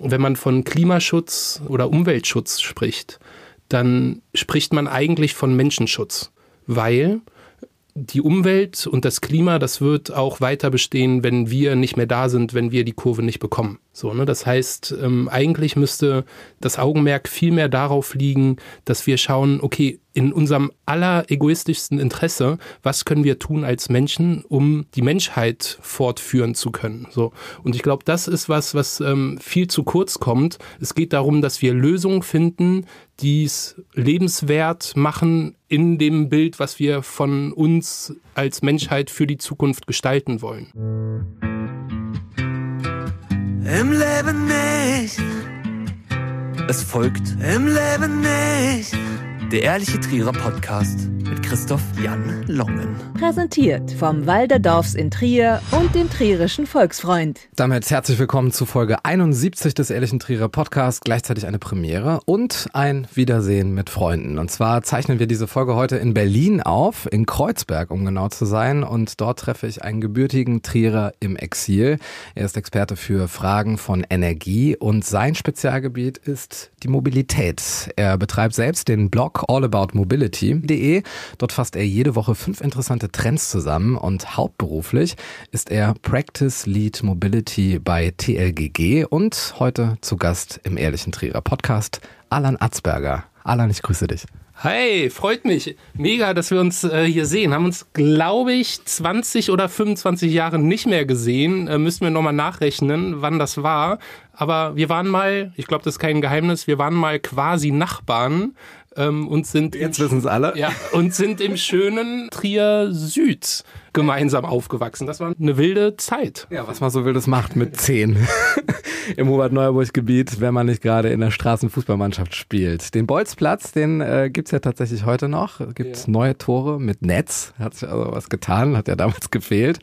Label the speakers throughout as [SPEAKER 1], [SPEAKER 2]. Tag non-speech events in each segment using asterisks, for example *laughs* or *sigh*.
[SPEAKER 1] Wenn man von Klimaschutz oder Umweltschutz spricht, dann spricht man eigentlich von Menschenschutz, weil die Umwelt und das Klima, das wird auch weiter bestehen, wenn wir nicht mehr da sind, wenn wir die Kurve nicht bekommen. So, ne? Das heißt, ähm, eigentlich müsste das Augenmerk viel mehr darauf liegen, dass wir schauen, okay, in unserem alleregoistischsten Interesse, was können wir tun als Menschen, um die Menschheit fortführen zu können. So. Und ich glaube, das ist was, was ähm, viel zu kurz kommt. Es geht darum, dass wir Lösungen finden, die es lebenswert machen in dem Bild, was wir von uns als Menschheit für die Zukunft gestalten wollen. Im Leben nicht. Es folgt. Im Leben nicht. Der ehrliche Trierer Podcast mit Christoph Jan Longen.
[SPEAKER 2] Präsentiert vom Walder Dorfs in Trier und dem Trierischen Volksfreund. Damit herzlich willkommen zu Folge 71 des ehrlichen Trierer Podcasts. Gleichzeitig eine Premiere und ein Wiedersehen mit Freunden. Und zwar zeichnen wir diese Folge heute in Berlin auf, in Kreuzberg, um genau zu sein. Und dort treffe ich einen gebürtigen Trierer im Exil. Er ist Experte für Fragen von Energie und sein Spezialgebiet ist die Mobilität. Er betreibt selbst den Blog allaboutmobility.de. Dort fasst er jede Woche fünf interessante Trends zusammen und hauptberuflich ist er Practice Lead Mobility bei TLGG und heute zu Gast im Ehrlichen Trierer Podcast Alan Atzberger. Alan, ich grüße dich.
[SPEAKER 1] Hey, freut mich. Mega, dass wir uns äh, hier sehen. Haben uns, glaube ich, 20 oder 25 Jahre nicht mehr gesehen. Äh, müssen wir nochmal nachrechnen, wann das war. Aber wir waren mal, ich glaube, das ist kein Geheimnis, wir waren mal quasi Nachbarn ähm, und sind jetzt wissen es alle ja und sind im schönen Trier Süd gemeinsam aufgewachsen. Das war eine wilde Zeit. Ja, was man so wildes macht mit zehn *laughs* im Hubert-Neuburg-Gebiet,
[SPEAKER 2] wenn man nicht gerade in der Straßenfußballmannschaft spielt. Den Bolzplatz, den äh, gibt es ja tatsächlich heute noch. Es ja. neue Tore mit Netz. Hat sich also was getan, hat ja damals *laughs* gefehlt.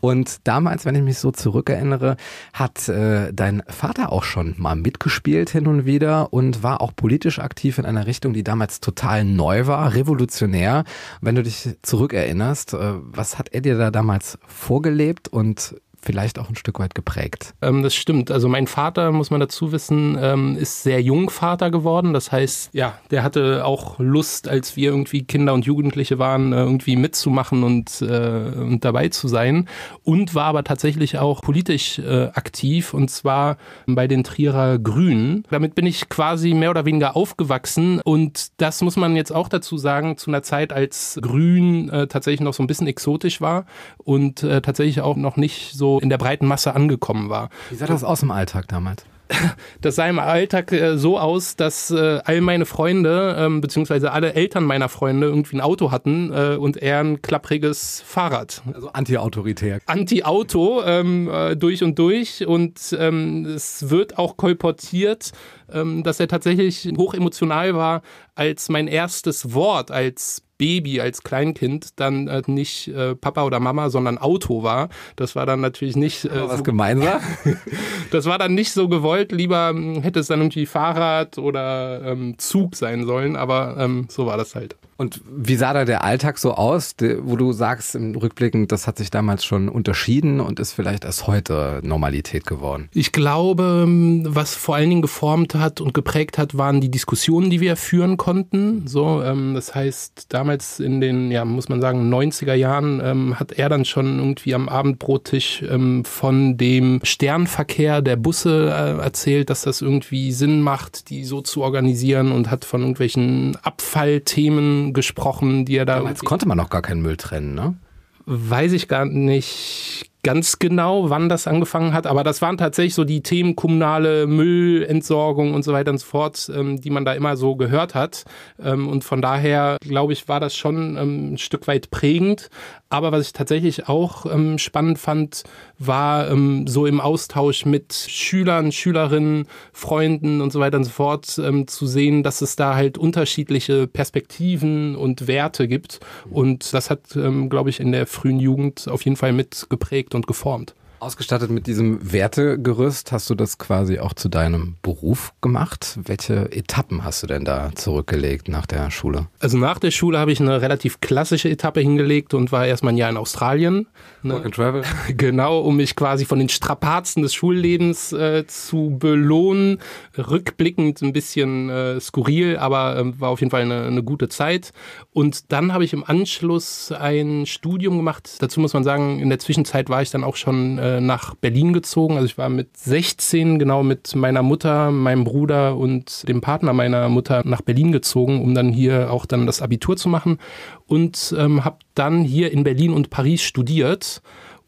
[SPEAKER 2] Und damals, wenn ich mich so zurückerinnere, hat äh, dein Vater auch schon mal mitgespielt hin und wieder und war auch politisch aktiv in einer Richtung, die damals total neu war, revolutionär. Wenn du dich zurückerinnerst, äh, was hat hat er dir da damals vorgelebt und vielleicht auch ein Stück weit geprägt.
[SPEAKER 1] Ähm, das stimmt. Also mein Vater, muss man dazu wissen, ähm, ist sehr jung Vater geworden. Das heißt, ja, der hatte auch Lust, als wir irgendwie Kinder und Jugendliche waren, äh, irgendwie mitzumachen und, äh, und dabei zu sein. Und war aber tatsächlich auch politisch äh, aktiv und zwar bei den Trierer Grünen. Damit bin ich quasi mehr oder weniger aufgewachsen und das muss man jetzt auch dazu sagen, zu einer Zeit, als Grün äh, tatsächlich noch so ein bisschen exotisch war und äh, tatsächlich auch noch nicht so in der breiten Masse angekommen war. Wie sah das aus im Alltag damals? *laughs* das sah im Alltag äh, so aus, dass äh, all meine Freunde, ähm, beziehungsweise alle Eltern meiner Freunde irgendwie ein Auto hatten äh, und er ein klappriges Fahrrad. Also anti-autoritär. Anti-Auto ähm, äh, durch und durch. Und ähm, es wird auch kolportiert, ähm, dass er tatsächlich hochemotional war, als mein erstes Wort als Baby, als Kleinkind dann äh, nicht äh, Papa oder Mama, sondern Auto war. Das war dann natürlich nicht. Äh, Aber was so, gemeinsam? *laughs* das war dann nicht so gewollt. Lieber ähm, hätte es dann irgendwie Fahrrad oder ähm, Zug sein sollen, aber ähm, so war das halt. Und
[SPEAKER 2] wie sah da der Alltag so aus, wo du sagst im Rückblicken, das hat sich damals schon unterschieden und ist vielleicht erst heute Normalität geworden?
[SPEAKER 1] Ich glaube, ähm, was vor allen Dingen geformt hat und geprägt hat, waren die Diskussionen, die wir führen konnten. So, ähm, das heißt, damals in den, ja, muss man sagen, 90er Jahren ähm, hat er dann schon irgendwie am Abendbrottisch ähm, von dem Sternverkehr der Busse äh, erzählt, dass das irgendwie Sinn macht, die so zu organisieren und hat von irgendwelchen Abfallthemen gesprochen, die er da. Jetzt konnte man noch gar keinen Müll trennen, ne? Weiß ich gar nicht ganz genau, wann das angefangen hat, aber das waren tatsächlich so die Themen kommunale Müllentsorgung und so weiter und so fort, ähm, die man da immer so gehört hat. Ähm, und von daher, glaube ich, war das schon ähm, ein Stück weit prägend. Aber was ich tatsächlich auch ähm, spannend fand, war ähm, so im Austausch mit Schülern, Schülerinnen, Freunden und so weiter und so fort ähm, zu sehen, dass es da halt unterschiedliche Perspektiven und Werte gibt. Und das hat, glaube ich, in der frühen Jugend auf jeden Fall mitgeprägt und geformt. Ausgestattet mit
[SPEAKER 2] diesem Wertegerüst hast du das quasi auch zu deinem Beruf gemacht. Welche Etappen hast du denn da zurückgelegt nach der Schule?
[SPEAKER 1] Also nach der Schule habe ich eine relativ klassische Etappe hingelegt und war erstmal ein Jahr in Australien. Ne? Work and Travel. *laughs* Genau, um mich quasi von den Strapazen des Schullebens äh, zu belohnen. Rückblickend ein bisschen äh, skurril, aber äh, war auf jeden Fall eine, eine gute Zeit. Und dann habe ich im Anschluss ein Studium gemacht. Dazu muss man sagen, in der Zwischenzeit war ich dann auch schon äh, äh, nach Berlin gezogen. Also ich war mit 16 genau mit meiner Mutter, meinem Bruder und dem Partner meiner Mutter nach Berlin gezogen, um dann hier auch dann das Abitur zu machen und ähm, habe dann hier in Berlin und Paris studiert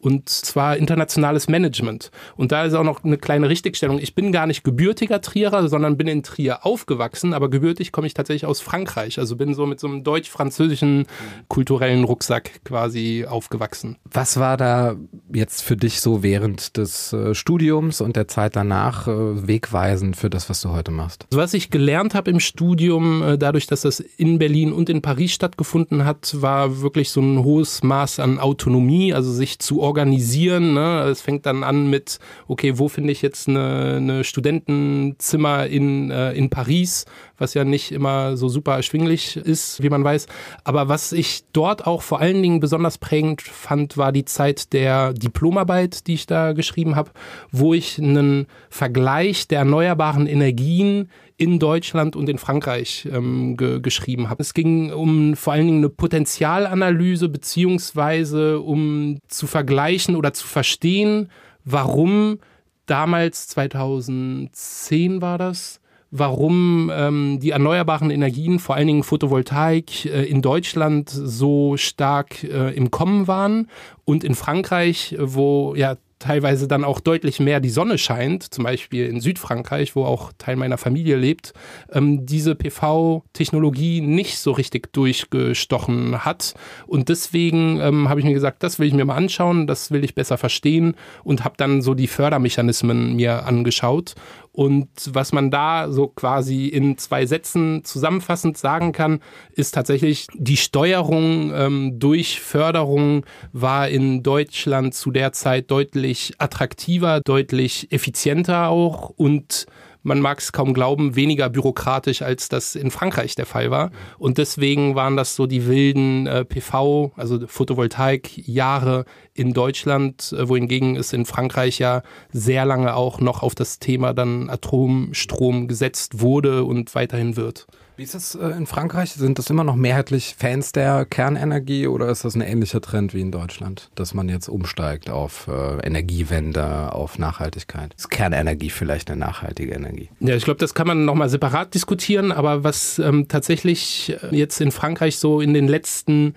[SPEAKER 1] und zwar internationales Management. Und da ist auch noch eine kleine Richtigstellung. Ich bin gar nicht gebürtiger Trierer, sondern bin in Trier aufgewachsen, aber gebürtig komme ich tatsächlich aus Frankreich. Also bin so mit so einem deutsch-französischen kulturellen Rucksack quasi aufgewachsen.
[SPEAKER 2] Was war da jetzt für dich so während des äh, Studiums und der Zeit danach äh, wegweisend für das, was du heute machst?
[SPEAKER 1] Also was ich gelernt habe im Studium, äh, dadurch, dass das in Berlin und in Paris stattgefunden hat, war wirklich so ein hohes Maß an Autonomie, also sich zu organisieren organisieren. Ne? Es fängt dann an mit, okay, wo finde ich jetzt eine, eine Studentenzimmer in, äh, in Paris, was ja nicht immer so super erschwinglich ist, wie man weiß. Aber was ich dort auch vor allen Dingen besonders prägend fand, war die Zeit der Diplomarbeit, die ich da geschrieben habe, wo ich einen Vergleich der erneuerbaren Energien in Deutschland und in Frankreich ähm, ge geschrieben habe. Es ging um vor allen Dingen eine Potenzialanalyse beziehungsweise um zu vergleichen oder zu verstehen, warum damals 2010 war das, warum ähm, die erneuerbaren Energien, vor allen Dingen Photovoltaik, äh, in Deutschland so stark äh, im Kommen waren und in Frankreich, wo ja teilweise dann auch deutlich mehr die Sonne scheint, zum Beispiel in Südfrankreich, wo auch Teil meiner Familie lebt, ähm, diese PV-Technologie nicht so richtig durchgestochen hat. Und deswegen ähm, habe ich mir gesagt, das will ich mir mal anschauen, das will ich besser verstehen und habe dann so die Fördermechanismen mir angeschaut und was man da so quasi in zwei Sätzen zusammenfassend sagen kann, ist tatsächlich, die Steuerung ähm, durch Förderung war in Deutschland zu der Zeit deutlich attraktiver, deutlich effizienter auch und man mag es kaum glauben, weniger bürokratisch, als das in Frankreich der Fall war. Und deswegen waren das so die wilden äh, PV, also Photovoltaik-Jahre in Deutschland, äh, wohingegen es in Frankreich ja sehr lange auch noch auf das Thema dann Atomstrom gesetzt wurde und weiterhin wird.
[SPEAKER 2] Wie ist das äh, in Frankreich? Sind das immer noch mehrheitlich Fans der Kernenergie oder ist das ein ähnlicher Trend wie in Deutschland, dass man jetzt umsteigt auf äh, Energiewende, auf Nachhaltigkeit? Ist Kernenergie vielleicht eine nachhaltige Energie?
[SPEAKER 1] Ja, ich glaube, das kann man nochmal separat diskutieren, aber was ähm, tatsächlich äh, jetzt in Frankreich so in den letzten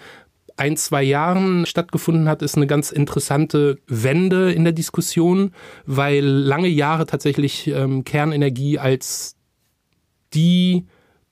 [SPEAKER 1] ein, zwei Jahren stattgefunden hat, ist eine ganz interessante Wende in der Diskussion, weil lange Jahre tatsächlich ähm, Kernenergie als die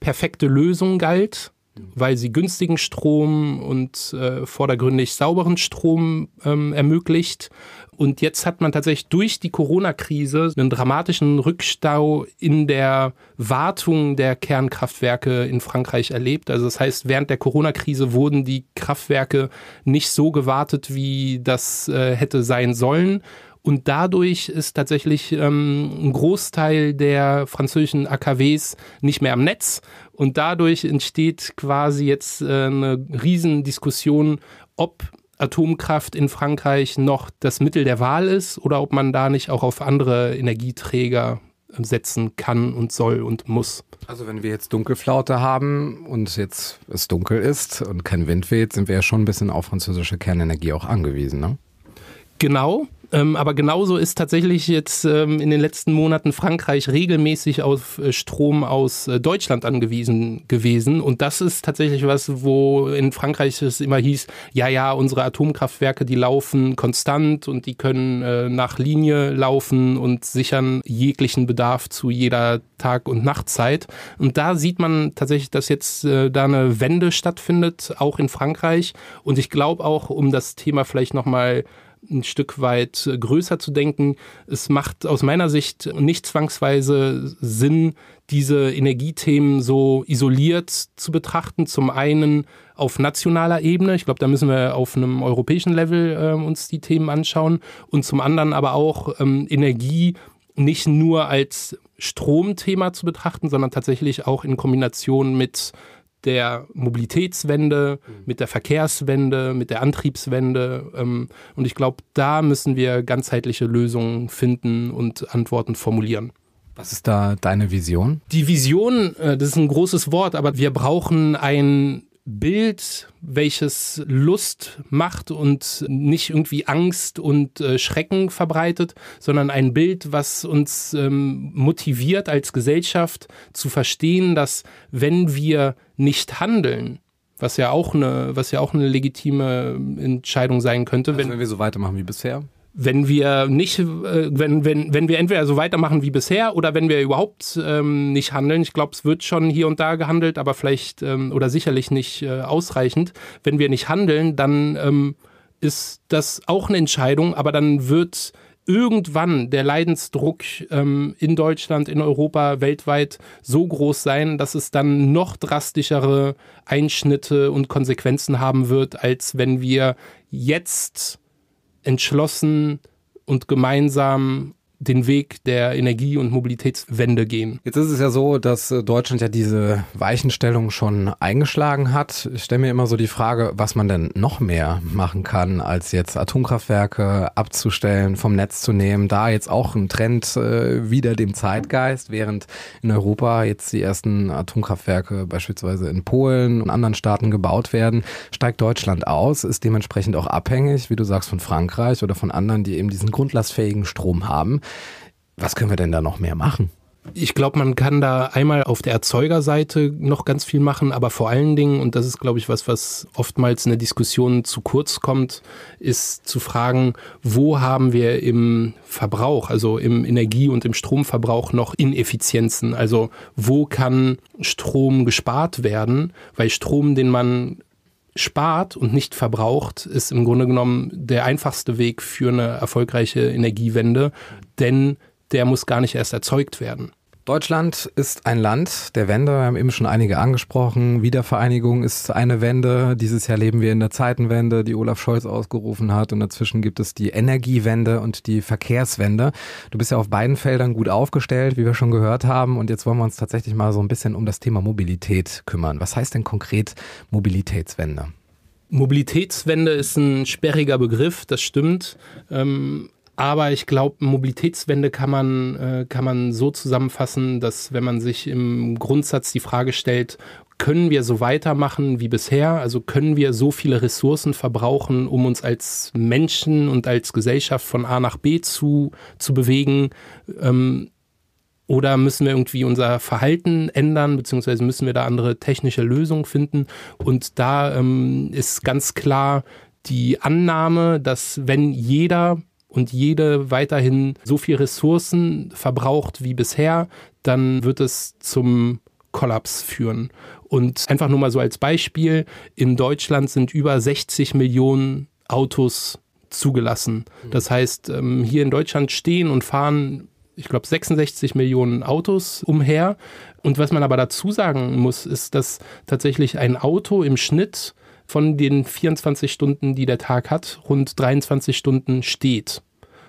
[SPEAKER 1] perfekte Lösung galt, weil sie günstigen Strom und äh, vordergründig sauberen Strom ähm, ermöglicht. Und jetzt hat man tatsächlich durch die Corona-Krise einen dramatischen Rückstau in der Wartung der Kernkraftwerke in Frankreich erlebt. Also das heißt, während der Corona-Krise wurden die Kraftwerke nicht so gewartet, wie das äh, hätte sein sollen. Und dadurch ist tatsächlich ähm, ein Großteil der französischen AKWs nicht mehr am Netz. Und dadurch entsteht quasi jetzt äh, eine Riesendiskussion, ob Atomkraft in Frankreich noch das Mittel der Wahl ist oder ob man da nicht auch auf andere Energieträger äh, setzen kann und soll und muss. Also wenn wir jetzt Dunkelflaute haben und jetzt es
[SPEAKER 2] dunkel ist und kein Wind weht, sind wir ja schon ein bisschen auf französische Kernenergie auch angewiesen, ne?
[SPEAKER 1] Genau. Ähm, aber genauso ist tatsächlich jetzt ähm, in den letzten Monaten Frankreich regelmäßig auf äh, Strom aus äh, Deutschland angewiesen gewesen. Und das ist tatsächlich was, wo in Frankreich es immer hieß, ja, ja, unsere Atomkraftwerke, die laufen konstant und die können äh, nach Linie laufen und sichern jeglichen Bedarf zu jeder Tag- und Nachtzeit. Und da sieht man tatsächlich, dass jetzt äh, da eine Wende stattfindet, auch in Frankreich. Und ich glaube auch, um das Thema vielleicht nochmal mal ein Stück weit größer zu denken. Es macht aus meiner Sicht nicht zwangsweise Sinn, diese Energiethemen so isoliert zu betrachten. Zum einen auf nationaler Ebene, ich glaube, da müssen wir auf einem europäischen Level äh, uns die Themen anschauen. Und zum anderen aber auch ähm, Energie nicht nur als Stromthema zu betrachten, sondern tatsächlich auch in Kombination mit der Mobilitätswende, mhm. mit der Verkehrswende, mit der Antriebswende. Ähm, und ich glaube, da müssen wir ganzheitliche Lösungen finden und Antworten formulieren. Was ist da
[SPEAKER 2] deine Vision?
[SPEAKER 1] Die Vision, äh, das ist ein großes Wort, aber wir brauchen ein Bild, welches Lust macht und nicht irgendwie Angst und äh, Schrecken verbreitet, sondern ein Bild, was uns ähm, motiviert als Gesellschaft zu verstehen, dass wenn wir nicht handeln, was ja auch eine, was ja auch eine legitime ähm, Entscheidung sein könnte, also wenn, wenn wir so weitermachen wie bisher, wenn wir nicht, äh, wenn, wenn, wenn wir entweder so weitermachen wie bisher oder wenn wir überhaupt ähm, nicht handeln, ich glaube, es wird schon hier und da gehandelt, aber vielleicht ähm, oder sicherlich nicht äh, ausreichend, wenn wir nicht handeln, dann ähm, ist das auch eine Entscheidung, aber dann wird irgendwann der Leidensdruck ähm, in Deutschland, in Europa, weltweit so groß sein, dass es dann noch drastischere Einschnitte und Konsequenzen haben wird, als wenn wir jetzt entschlossen und gemeinsam den Weg der Energie- und Mobilitätswende gehen. Jetzt ist es ja so, dass äh, Deutschland ja diese Weichenstellung schon eingeschlagen hat.
[SPEAKER 2] Ich stelle mir immer so die Frage, was man denn noch mehr machen kann, als jetzt Atomkraftwerke abzustellen, vom Netz zu nehmen. Da jetzt auch ein Trend äh, wieder dem Zeitgeist, während in Europa jetzt die ersten Atomkraftwerke beispielsweise in Polen und anderen Staaten gebaut werden, steigt Deutschland aus, ist dementsprechend auch abhängig, wie du sagst, von Frankreich oder von anderen, die eben diesen grundlastfähigen Strom haben. Was können wir denn da noch mehr machen?
[SPEAKER 1] Ich glaube, man kann da einmal auf der Erzeugerseite noch ganz viel machen, aber vor allen Dingen, und das ist, glaube ich, was, was oftmals in der Diskussion zu kurz kommt, ist zu fragen, wo haben wir im Verbrauch, also im Energie- und im Stromverbrauch noch Ineffizienzen? Also wo kann Strom gespart werden? Weil Strom, den man spart und nicht verbraucht, ist im Grunde genommen der einfachste Weg für eine erfolgreiche Energiewende, denn der muss gar nicht erst erzeugt werden.
[SPEAKER 2] Deutschland ist ein Land der Wende, wir haben eben schon einige angesprochen. Wiedervereinigung ist eine Wende. Dieses Jahr leben wir in der Zeitenwende, die Olaf Scholz ausgerufen hat. Und dazwischen gibt es die Energiewende und die Verkehrswende. Du bist ja auf beiden Feldern gut aufgestellt, wie wir schon gehört haben. Und jetzt wollen wir uns tatsächlich mal so ein bisschen um das Thema Mobilität kümmern. Was heißt denn konkret Mobilitätswende?
[SPEAKER 1] Mobilitätswende ist ein sperriger Begriff, das stimmt. Ähm, aber ich glaube, Mobilitätswende kann man, äh, kann man so zusammenfassen, dass wenn man sich im Grundsatz die Frage stellt, können wir so weitermachen wie bisher? Also können wir so viele Ressourcen verbrauchen, um uns als Menschen und als Gesellschaft von A nach B zu, zu bewegen? Ähm, oder müssen wir irgendwie unser Verhalten ändern, beziehungsweise müssen wir da andere technische Lösungen finden? Und da ähm, ist ganz klar die Annahme, dass wenn jeder und jede weiterhin so viel Ressourcen verbraucht wie bisher, dann wird es zum Kollaps führen. Und einfach nur mal so als Beispiel, in Deutschland sind über 60 Millionen Autos zugelassen. Mhm. Das heißt, ähm, hier in Deutschland stehen und fahren, ich glaube, 66 Millionen Autos umher. Und was man aber dazu sagen muss, ist, dass tatsächlich ein Auto im Schnitt von den 24 Stunden, die der Tag hat, rund 23 Stunden steht.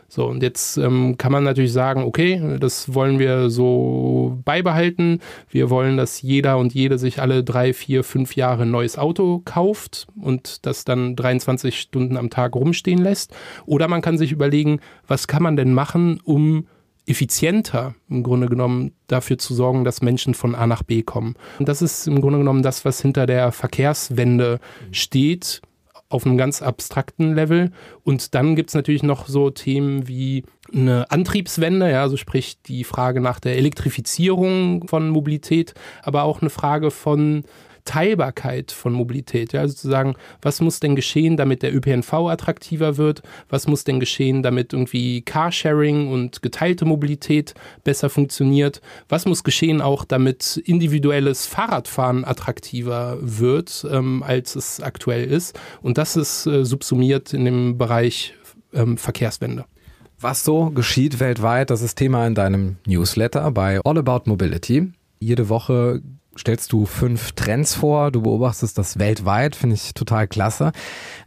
[SPEAKER 1] So, und jetzt ähm, kann man natürlich sagen, okay, das wollen wir so beibehalten. Wir wollen, dass jeder und jede sich alle drei, vier, fünf Jahre ein neues Auto kauft und das dann 23 Stunden am Tag rumstehen lässt. Oder man kann sich überlegen, was kann man denn machen, um effizienter im Grunde genommen dafür zu sorgen, dass Menschen von A nach B kommen. Und das ist im Grunde genommen das, was hinter der Verkehrswende steht, auf einem ganz abstrakten Level. Und dann gibt es natürlich noch so Themen wie eine Antriebswende, ja, also sprich die Frage nach der Elektrifizierung von Mobilität, aber auch eine Frage von Teilbarkeit von Mobilität. Ja? Also zu sagen, was muss denn geschehen, damit der ÖPNV attraktiver wird? Was muss denn geschehen, damit irgendwie Carsharing und geteilte Mobilität besser funktioniert? Was muss geschehen auch, damit individuelles Fahrradfahren attraktiver wird, ähm, als es aktuell ist? Und das ist äh, subsumiert in dem Bereich ähm, Verkehrswende.
[SPEAKER 2] Was so geschieht weltweit, das ist Thema in deinem Newsletter bei All About Mobility. Jede Woche stellst du fünf Trends vor, du beobachtest das weltweit, finde ich total klasse.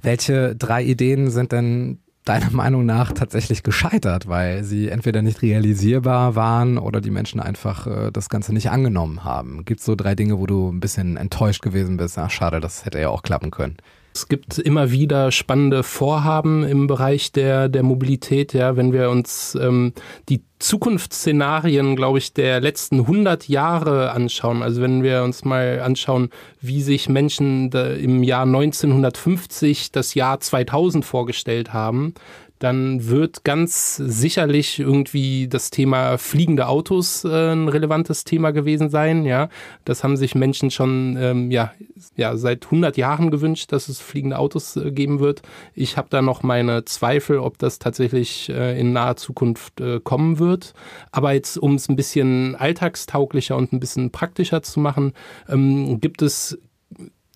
[SPEAKER 2] Welche drei Ideen sind denn deiner *laughs* Meinung nach tatsächlich gescheitert, weil sie entweder nicht realisierbar waren oder die Menschen einfach äh, das Ganze nicht angenommen haben? Gibt es so drei Dinge, wo du ein bisschen enttäuscht gewesen bist? Ach, schade, das hätte ja auch klappen können.
[SPEAKER 1] Es gibt immer wieder spannende Vorhaben im Bereich der, der Mobilität. Ja, wenn wir uns ähm, die Zukunftsszenarien, glaube ich, der letzten 100 Jahre anschauen, also wenn wir uns mal anschauen, wie sich Menschen im Jahr 1950 das Jahr 2000 vorgestellt haben, dann wird ganz sicherlich irgendwie das Thema fliegende Autos äh, ein relevantes Thema gewesen sein. Ja, das haben sich Menschen schon ähm, ja, ja, seit 100 Jahren gewünscht, dass es fliegende Autos äh, geben wird. Ich habe da noch meine Zweifel, ob das tatsächlich äh, in naher Zukunft äh, kommen wird. Aber jetzt, um es ein bisschen alltagstauglicher und ein bisschen praktischer zu machen, ähm, gibt es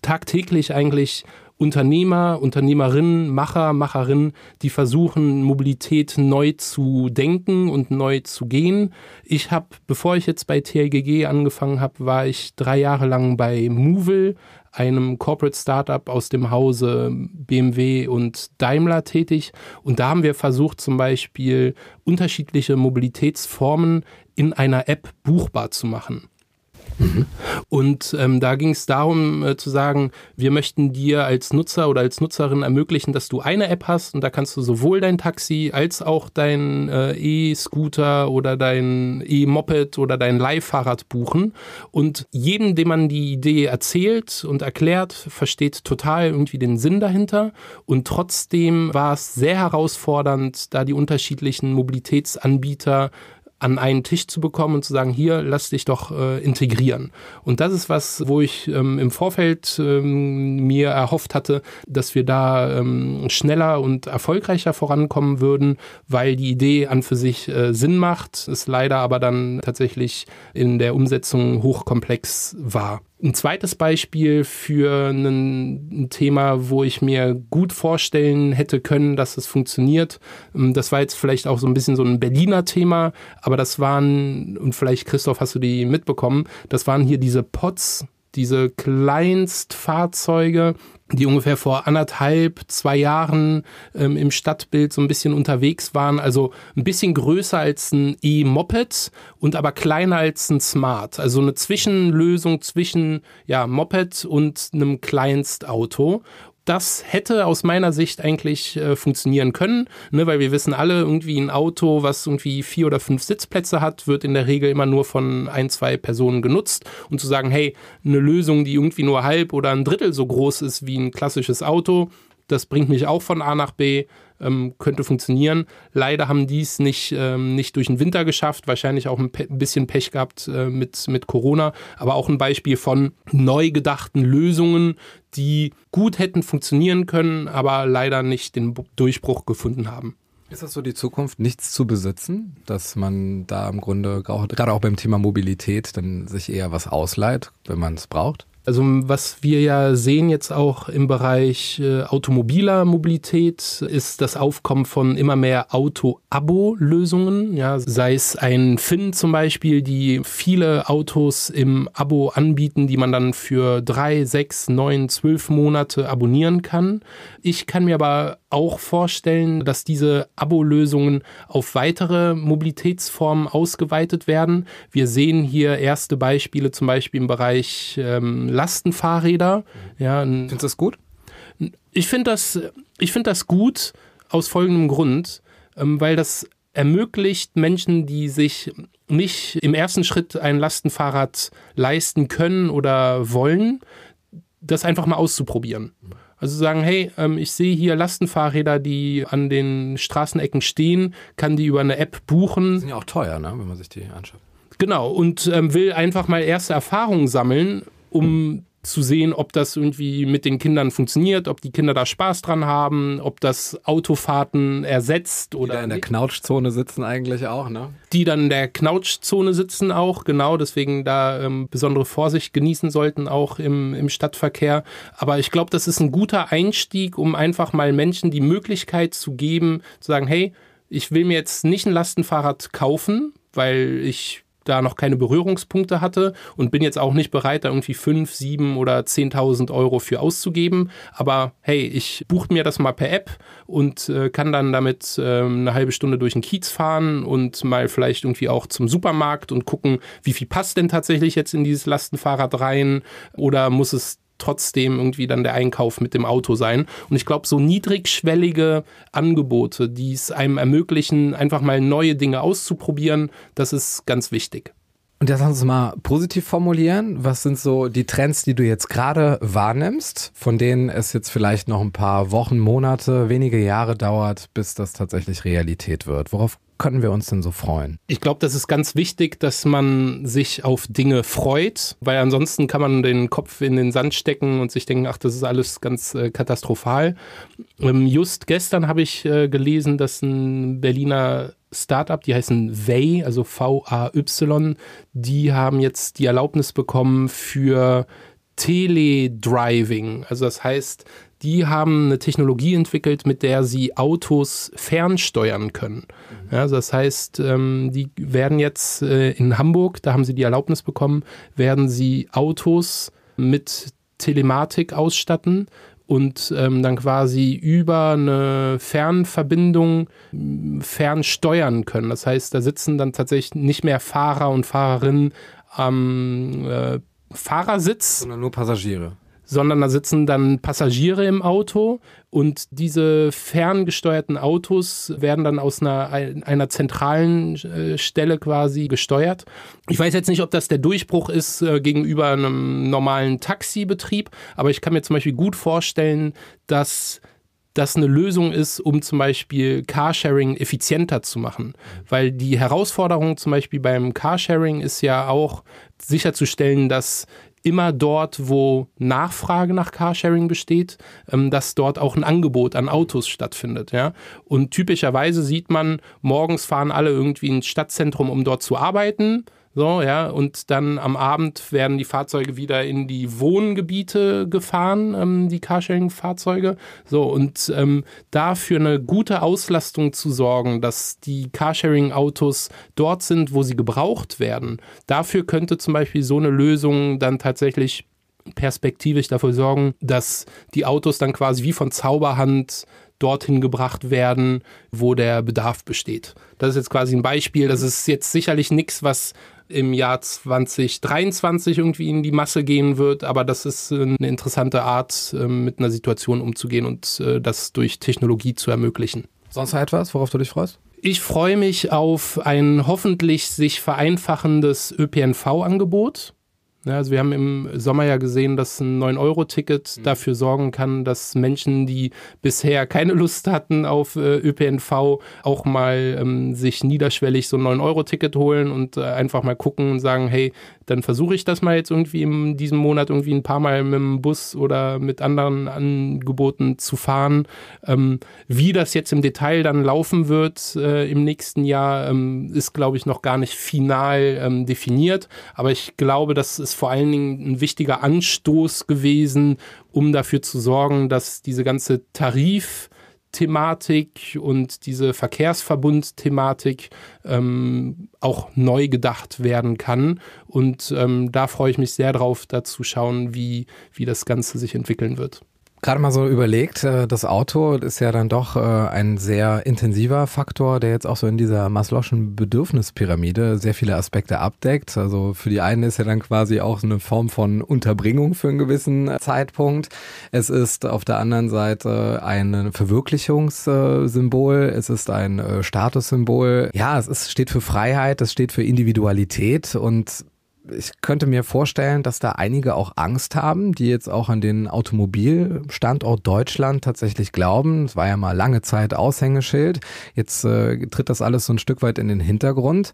[SPEAKER 1] tagtäglich eigentlich Unternehmer, Unternehmerinnen, Macher, Macherinnen, die versuchen, Mobilität neu zu denken und neu zu gehen. Ich habe, bevor ich jetzt bei TLGG angefangen habe, war ich drei Jahre lang bei Movil, einem Corporate Startup aus dem Hause BMW und Daimler tätig. Und da haben wir versucht, zum Beispiel unterschiedliche Mobilitätsformen in einer App buchbar zu machen. Mhm. Und ähm, da ging es darum äh, zu sagen, wir möchten dir als Nutzer oder als Nutzerin ermöglichen, dass du eine App hast und da kannst du sowohl dein Taxi als auch dein äh, E-Scooter oder dein E-Moped oder dein Leihfahrrad buchen. Und jedem, dem man die Idee erzählt und erklärt, versteht total irgendwie den Sinn dahinter. Und trotzdem war es sehr herausfordernd, da die unterschiedlichen Mobilitätsanbieter an einen Tisch zu bekommen und zu sagen, hier, lass dich doch äh, integrieren. Und das ist was, wo ich ähm, im Vorfeld ähm, mir erhofft hatte, dass wir da ähm, schneller und erfolgreicher vorankommen würden, weil die Idee an für sich äh, Sinn macht, es leider aber dann tatsächlich in der Umsetzung hochkomplex war ein zweites Beispiel für ein Thema, wo ich mir gut vorstellen hätte können, dass es funktioniert. Ähm, das war jetzt vielleicht auch so ein bisschen so ein Berliner Thema, aber das waren, und vielleicht Christoph, hast du die mitbekommen, das waren hier diese Pots, diese Kleinstfahrzeuge, die ungefähr vor anderthalb, zwei Jahren ähm, im Stadtbild so ein bisschen unterwegs waren. Also ein bisschen größer als ein E-Moped und aber kleiner als ein Smart. Also eine Zwischenlösung zwischen ja, Moped und einem Kleinstauto das hätte aus meiner Sicht eigentlich äh, funktionieren können, ne, weil wir wissen alle, irgendwie ein Auto, was irgendwie vier oder fünf Sitzplätze hat, wird in der Regel immer nur von ein, zwei Personen genutzt. Und zu sagen, hey, eine Lösung, die irgendwie nur halb oder ein Drittel so groß ist wie ein klassisches Auto, das bringt mich auch von A nach B, ähm, könnte funktionieren. Leider haben die es nicht, ähm, nicht durch den Winter geschafft, wahrscheinlich auch ein, Pe bisschen Pech gehabt äh, mit, mit Corona, aber auch ein Beispiel von neu gedachten Lösungen, die gut hätten funktionieren können, aber leider nicht den B Durchbruch gefunden haben.
[SPEAKER 2] Ist das so die Zukunft, nichts zu besitzen, dass man da im Grunde gerade auch beim Thema Mobilität dann sich eher was ausleiht, wenn man es braucht?
[SPEAKER 1] Also was wir ja sehen jetzt auch im Bereich äh, automobiler Mobilität ist das Aufkommen von immer mehr Auto-Abo-Lösungen. Ja, sei es ein Finn zum Beispiel, die viele Autos im Abo anbieten, die man dann für drei, sechs, neun, zwölf Monate abonnieren kann. Ich kann mir aber auch vorstellen, dass diese Abo-Lösungen auf weitere Mobilitätsformen ausgeweitet werden. Wir sehen hier erste Beispiele zum Beispiel im Bereich ähm, Lastenfahrräder. Ja, Findest du das gut? Ich finde das, find das gut aus folgendem Grund, ähm, weil das ermöglicht Menschen, die sich nicht im ersten Schritt ein Lastenfahrrad leisten können oder wollen, das einfach mal auszuprobieren. Also sagen, hey, ähm, ich sehe hier Lastenfahrräder, die an den Straßenecken stehen, kann die über eine App buchen. sind ja auch teuer, ne, wenn man sich die anschaut. Genau, und ähm, will einfach mal erste Erfahrungen sammeln um zu sehen, ob das irgendwie mit den Kindern funktioniert, ob die Kinder da Spaß dran haben, ob das Autofahrten ersetzt oder. Die da in der Knautschzone sitzen eigentlich auch, ne? Die dann in der Knautschzone sitzen auch, genau, deswegen da ähm, besondere Vorsicht genießen sollten, auch im, im Stadtverkehr. Aber ich glaube, das ist ein guter Einstieg, um einfach mal Menschen die Möglichkeit zu geben, zu sagen, hey, ich will mir jetzt nicht ein Lastenfahrrad kaufen, weil ich da noch keine Berührungspunkte hatte und bin jetzt auch nicht bereit, da irgendwie 5, 7 oder 10.000 Euro für auszugeben. Aber hey, ich buche mir das mal per App und äh, kann dann damit äh, eine halbe Stunde durch den Kiez fahren und mal vielleicht irgendwie auch zum Supermarkt und gucken, wie viel passt denn tatsächlich jetzt in dieses Lastenfahrrad rein oder muss es trotzdem irgendwie dann der Einkauf mit dem Auto sein. Und ich glaube, so niedrigschwellige Angebote, die es einem ermöglichen, einfach mal neue Dinge auszuprobieren, das ist ganz wichtig.
[SPEAKER 2] Und jetzt lass uns mal positiv formulieren. Was sind so die Trends, die du jetzt gerade wahrnimmst, von denen es jetzt vielleicht noch ein paar Wochen, Monate, wenige Jahre dauert, bis das tatsächlich Realität wird? Worauf können wir uns denn so freuen?
[SPEAKER 1] Ich glaube, das ist ganz wichtig, dass man sich auf Dinge freut, weil ansonsten kann man den Kopf in den Sand stecken und sich denken, ach, das ist alles ganz äh, katastrophal. Ähm, just gestern habe ich äh, gelesen, dass ein Berliner Startup, die heißen Vay, also V-A-Y, die haben jetzt die Erlaubnis bekommen für Teledriving. Also das heißt, die haben eine Technologie entwickelt, mit der sie Autos fernsteuern können. Ja, also das heißt, ähm, die werden jetzt äh, in Hamburg, da haben sie die Erlaubnis bekommen, werden sie Autos mit Telematik ausstatten und ähm, dann quasi über eine Fernverbindung fernsteuern können. Das heißt, da sitzen dann tatsächlich nicht mehr Fahrer und Fahrerinnen am äh, Fahrersitz. Sondern nur Passagiere. Sondern da sitzen dann Passagiere im Auto und diese ferngesteuerten Autos werden dann aus einer, einer zentralen äh, Stelle quasi gesteuert. Ich weiß jetzt nicht, ob das der Durchbruch ist äh, gegenüber einem normalen Taxibetrieb, aber ich kann mir zum Beispiel gut vorstellen, dass das eine Lösung ist, um zum Beispiel Carsharing effizienter zu machen. Weil die Herausforderung zum Beispiel beim Carsharing ist ja auch sicherzustellen, dass immer dort, wo Nachfrage nach Carsharing besteht, ähm, dass dort auch ein Angebot an Autos stattfindet. Ja? Und typischerweise sieht man, morgens fahren alle irgendwie ins Stadtzentrum, um dort zu arbeiten. So, ja, und dann am Abend werden die Fahrzeuge wieder in die Wohngebiete gefahren, ähm, die Carsharing-Fahrzeuge. So, und ähm, da für eine gute Auslastung zu sorgen, dass die Carsharing-Autos dort sind, wo sie gebraucht werden, dafür könnte zum Beispiel so eine Lösung dann tatsächlich perspektivisch dafür sorgen, dass die Autos dann quasi wie von Zauberhand dorthin gebracht werden, wo der Bedarf besteht. Das ist jetzt quasi ein Beispiel. Das ist jetzt sicherlich nichts, was im Jahr 2023 irgendwie in die Masse gehen wird, aber das ist äh, eine interessante Art, ähm, mit einer Situation umzugehen und äh, das durch Technologie zu ermöglichen. Sonst noch etwas, worauf du dich freust? Ich freue mich auf ein hoffentlich sich vereinfachendes ÖPNV-Angebot ja, also wir haben im Sommer ja gesehen, dass ein 9-Euro-Ticket mhm. dafür sorgen kann, dass Menschen, die bisher keine Lust hatten auf äh, ÖPNV, auch mal ähm, sich niederschwellig so ein 9-Euro-Ticket holen und äh, einfach mal gucken und sagen, hey, dann versuche ich das mal jetzt irgendwie in diesem Monat irgendwie ein paar Mal mit dem Bus oder mit anderen Angeboten zu fahren. Ähm, wie das jetzt im Detail dann laufen wird äh, im nächsten Jahr, ähm, ist, glaube ich, noch gar nicht final ähm, definiert. Aber ich glaube, das ist vor allen Dingen ein wichtiger Anstoß gewesen, um dafür zu sorgen, dass diese ganze Tarif- Thematik und diese Verkehrsverbund-Thematik ähm, auch neu gedacht werden kann. Und ähm, da freue ich mich sehr drauf, da zu schauen, wie, wie das Ganze sich entwickeln wird
[SPEAKER 2] gerade mal so überlegt, äh, das Auto ist ja dann doch äh, ein sehr intensiver Faktor, der jetzt auch so in dieser Maslow'schen Bedürfnispyramide sehr viele Aspekte abdeckt. Also für die einen ist ja dann quasi auch eine Form von Unterbringung für einen gewissen Zeitpunkt. Es ist auf der anderen Seite ein Verwirklichungssymbol, es ist ein äh, Statussymbol. Ja, es ist, steht für Freiheit, es steht für Individualität und ich könnte mir vorstellen, dass da einige auch Angst haben, die jetzt auch an den Automobilstandort Deutschland tatsächlich glauben. Es war ja mal lange Zeit Aushängeschild. Jetzt äh, tritt das alles so ein Stück weit in den Hintergrund.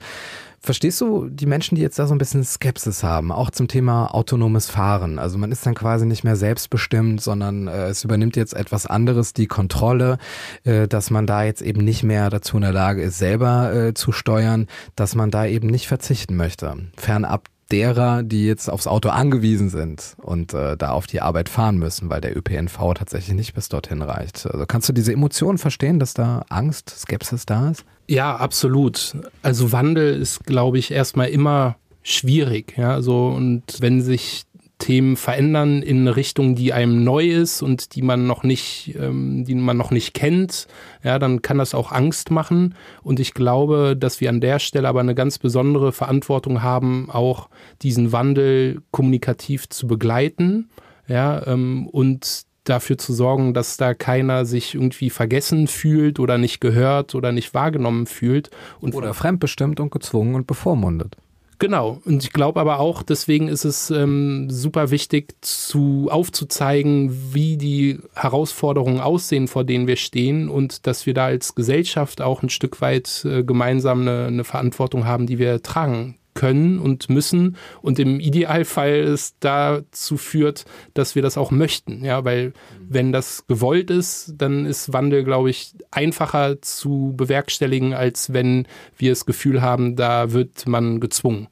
[SPEAKER 2] Verstehst du die Menschen, die jetzt da so ein bisschen Skepsis haben, auch zum Thema autonomes Fahren? Also man ist dann quasi nicht mehr selbstbestimmt, sondern äh, es übernimmt jetzt etwas anderes die Kontrolle, äh, dass man da jetzt eben nicht mehr dazu in der Lage ist, selber äh, zu steuern, dass man da eben nicht verzichten möchte. Fernab derer, die jetzt aufs Auto angewiesen sind und äh, da auf die Arbeit fahren müssen, weil der ÖPNV tatsächlich nicht bis dorthin reicht. Also kannst du diese Emotionen verstehen, dass da Angst, Skepsis da ist?
[SPEAKER 1] Ja, absolut. Also Wandel ist, glaube ich, erstmal immer schwierig. Ja, so und wenn sich Themen verändern in eine Richtung, die einem neu ist und die man noch nicht, ähm, die man noch nicht kennt, ja, dann kann das auch Angst machen. Und ich glaube, dass wir an der Stelle aber eine ganz besondere Verantwortung haben, auch diesen Wandel kommunikativ zu begleiten, ja, ähm, und dafür zu sorgen, dass da keiner sich irgendwie vergessen fühlt oder nicht gehört oder nicht wahrgenommen fühlt. Und oder fremdbestimmt und gezwungen und bevormundet. Genau, und ich glaube aber auch, deswegen ist es ähm, super wichtig, zu, aufzuzeigen, wie die Herausforderungen aussehen, vor denen wir stehen und dass wir da als Gesellschaft auch ein Stück weit äh, gemeinsam eine, eine Verantwortung haben, die wir tragen können und müssen und im Idealfall es dazu führt, dass wir das auch möchten. Ja, weil wenn das gewollt ist, dann ist Wandel, glaube ich, einfacher zu bewerkstelligen, als wenn wir das Gefühl haben, da wird man gezwungen.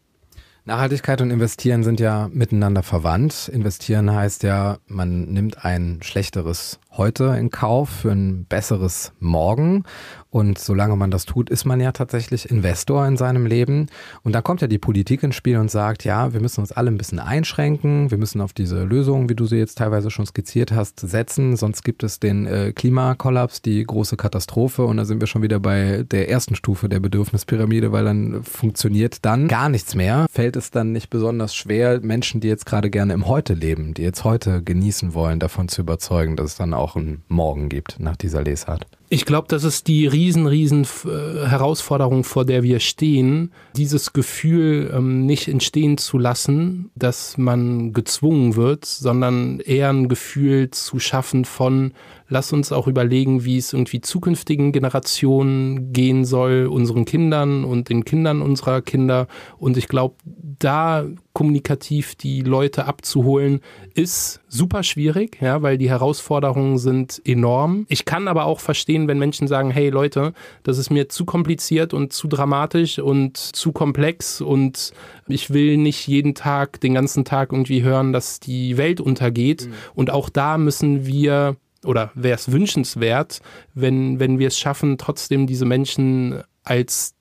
[SPEAKER 1] Nachhaltigkeit
[SPEAKER 2] und Investieren sind ja miteinander verwandt. Investieren heißt ja, man nimmt ein schlechteres Heute in Kauf für ein besseres Morgen. Und solange man das tut, ist man ja tatsächlich Investor in seinem Leben. Und da kommt ja die Politik ins Spiel und sagt, ja, wir müssen uns alle ein bisschen einschränken, wir müssen auf diese Lösungen, wie du sie jetzt teilweise schon skizziert hast, setzen, sonst gibt es den äh, Klimakollaps, die große Katastrophe und da sind wir schon wieder bei der ersten Stufe der Bedürfnispyramide, weil dann funktioniert dann gar nichts mehr. Fällt es dann nicht besonders schwer, Menschen, die jetzt gerade gerne im Heute leben, die jetzt heute genießen wollen, davon zu überzeugen, dass es dann auch einen Morgen gibt nach dieser Lesart?
[SPEAKER 1] Ich glaube, das ist die riesen, riesen äh, Herausforderung, vor der wir stehen, dieses Gefühl ähm, nicht entstehen zu lassen, dass man gezwungen wird, sondern eher ein Gefühl zu schaffen von Lass uns auch überlegen, wie es irgendwie zukünftigen Generationen gehen soll, unseren Kindern und den Kindern unserer Kinder. Und ich glaube, da kommunikativ die Leute abzuholen, ist super schwierig, ja, weil die Herausforderungen sind enorm. Ich kann aber auch verstehen, wenn Menschen sagen, hey Leute, das ist mir zu kompliziert und zu dramatisch und zu komplex und ich will nicht jeden Tag, den ganzen Tag irgendwie hören, dass die Welt untergeht. Mhm. Und auch da müssen wir oder wäre es wünschenswert, wenn, wenn wir es schaffen, trotzdem diese Menschen als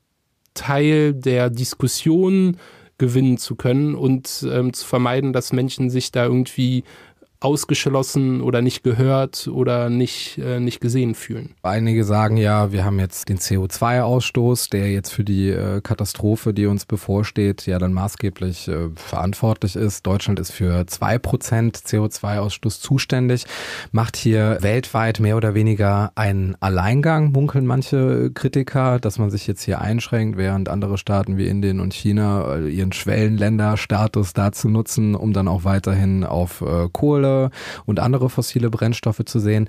[SPEAKER 1] Teil der Diskussion gewinnen zu können und ähm, zu vermeiden, dass Menschen sich da irgendwie ausgeschlossen oder nicht gehört oder nicht, äh, nicht gesehen fühlen.
[SPEAKER 2] Einige sagen ja, wir haben jetzt den CO2-Ausstoß, der jetzt für die äh, Katastrophe, die uns bevorsteht, ja dann maßgeblich äh, verantwortlich ist. Deutschland ist für 2% CO2-Ausstoß zuständig, macht hier weltweit mehr oder weniger einen Alleingang, munkeln manche Kritiker, dass man sich jetzt hier einschränkt, während andere Staaten wie Indien und China äh, ihren Schwellenländerstatus dazu nutzen, um dann auch weiterhin auf äh, Kohle Kohle und andere fossile Brennstoffe zu sehen.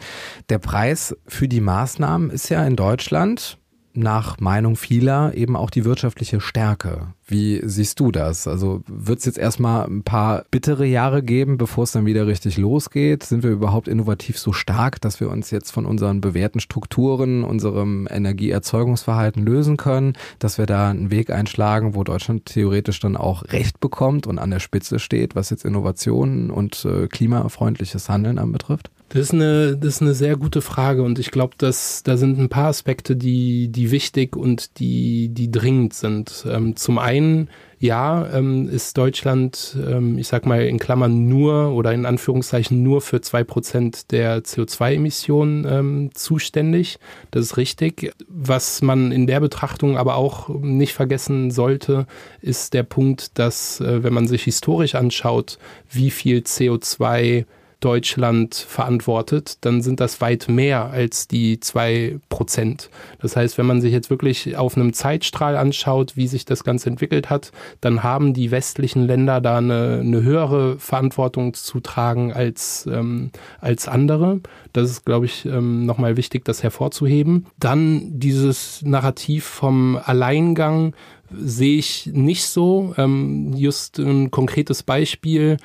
[SPEAKER 2] Der Preis für die Maßnahmen ist ja in Deutschland nach Meinung vieler eben auch die wirtschaftliche Stärke. Wie siehst du das? Also wird es jetzt erstmal ein paar bittere Jahre geben, bevor es dann wieder richtig losgeht? Sind wir überhaupt innovativ so stark, dass wir uns jetzt von unseren bewährten Strukturen, unserem Energieerzeugungsverhalten lösen können, dass wir da einen Weg einschlagen, wo Deutschland theoretisch dann auch Recht bekommt und an der Spitze steht, was jetzt Innovationen und äh, klimafreundliches Handeln anbetrifft?
[SPEAKER 1] Das ist eine, das ist eine sehr gute Frage und ich glaube, dass da sind ein paar Aspekte, die, die wichtig und die, die dringend sind. Ähm, zum einen, ja, ähm, ist Deutschland, ähm, ich sag mal in Klammern nur oder in Anführungszeichen nur für zwei Prozent der CO2-Emissionen ähm, zuständig. Das ist richtig. Was man in der Betrachtung aber auch nicht vergessen sollte, ist der Punkt, dass, äh, wenn man sich historisch anschaut, wie viel CO2 Deutschland verantwortet, dann sind das weit mehr als die zwei Prozent. Das heißt, wenn man sich jetzt wirklich auf einem Zeitstrahl anschaut, wie sich das Ganze entwickelt hat, dann haben die westlichen Länder da eine, eine höhere Verantwortung zu tragen als, ähm, als andere. Das ist, glaube ich, ähm, nochmal wichtig, das hervorzuheben. Dann dieses Narrativ vom Alleingang sehe ich nicht so. Ähm, just ein konkretes Beispiel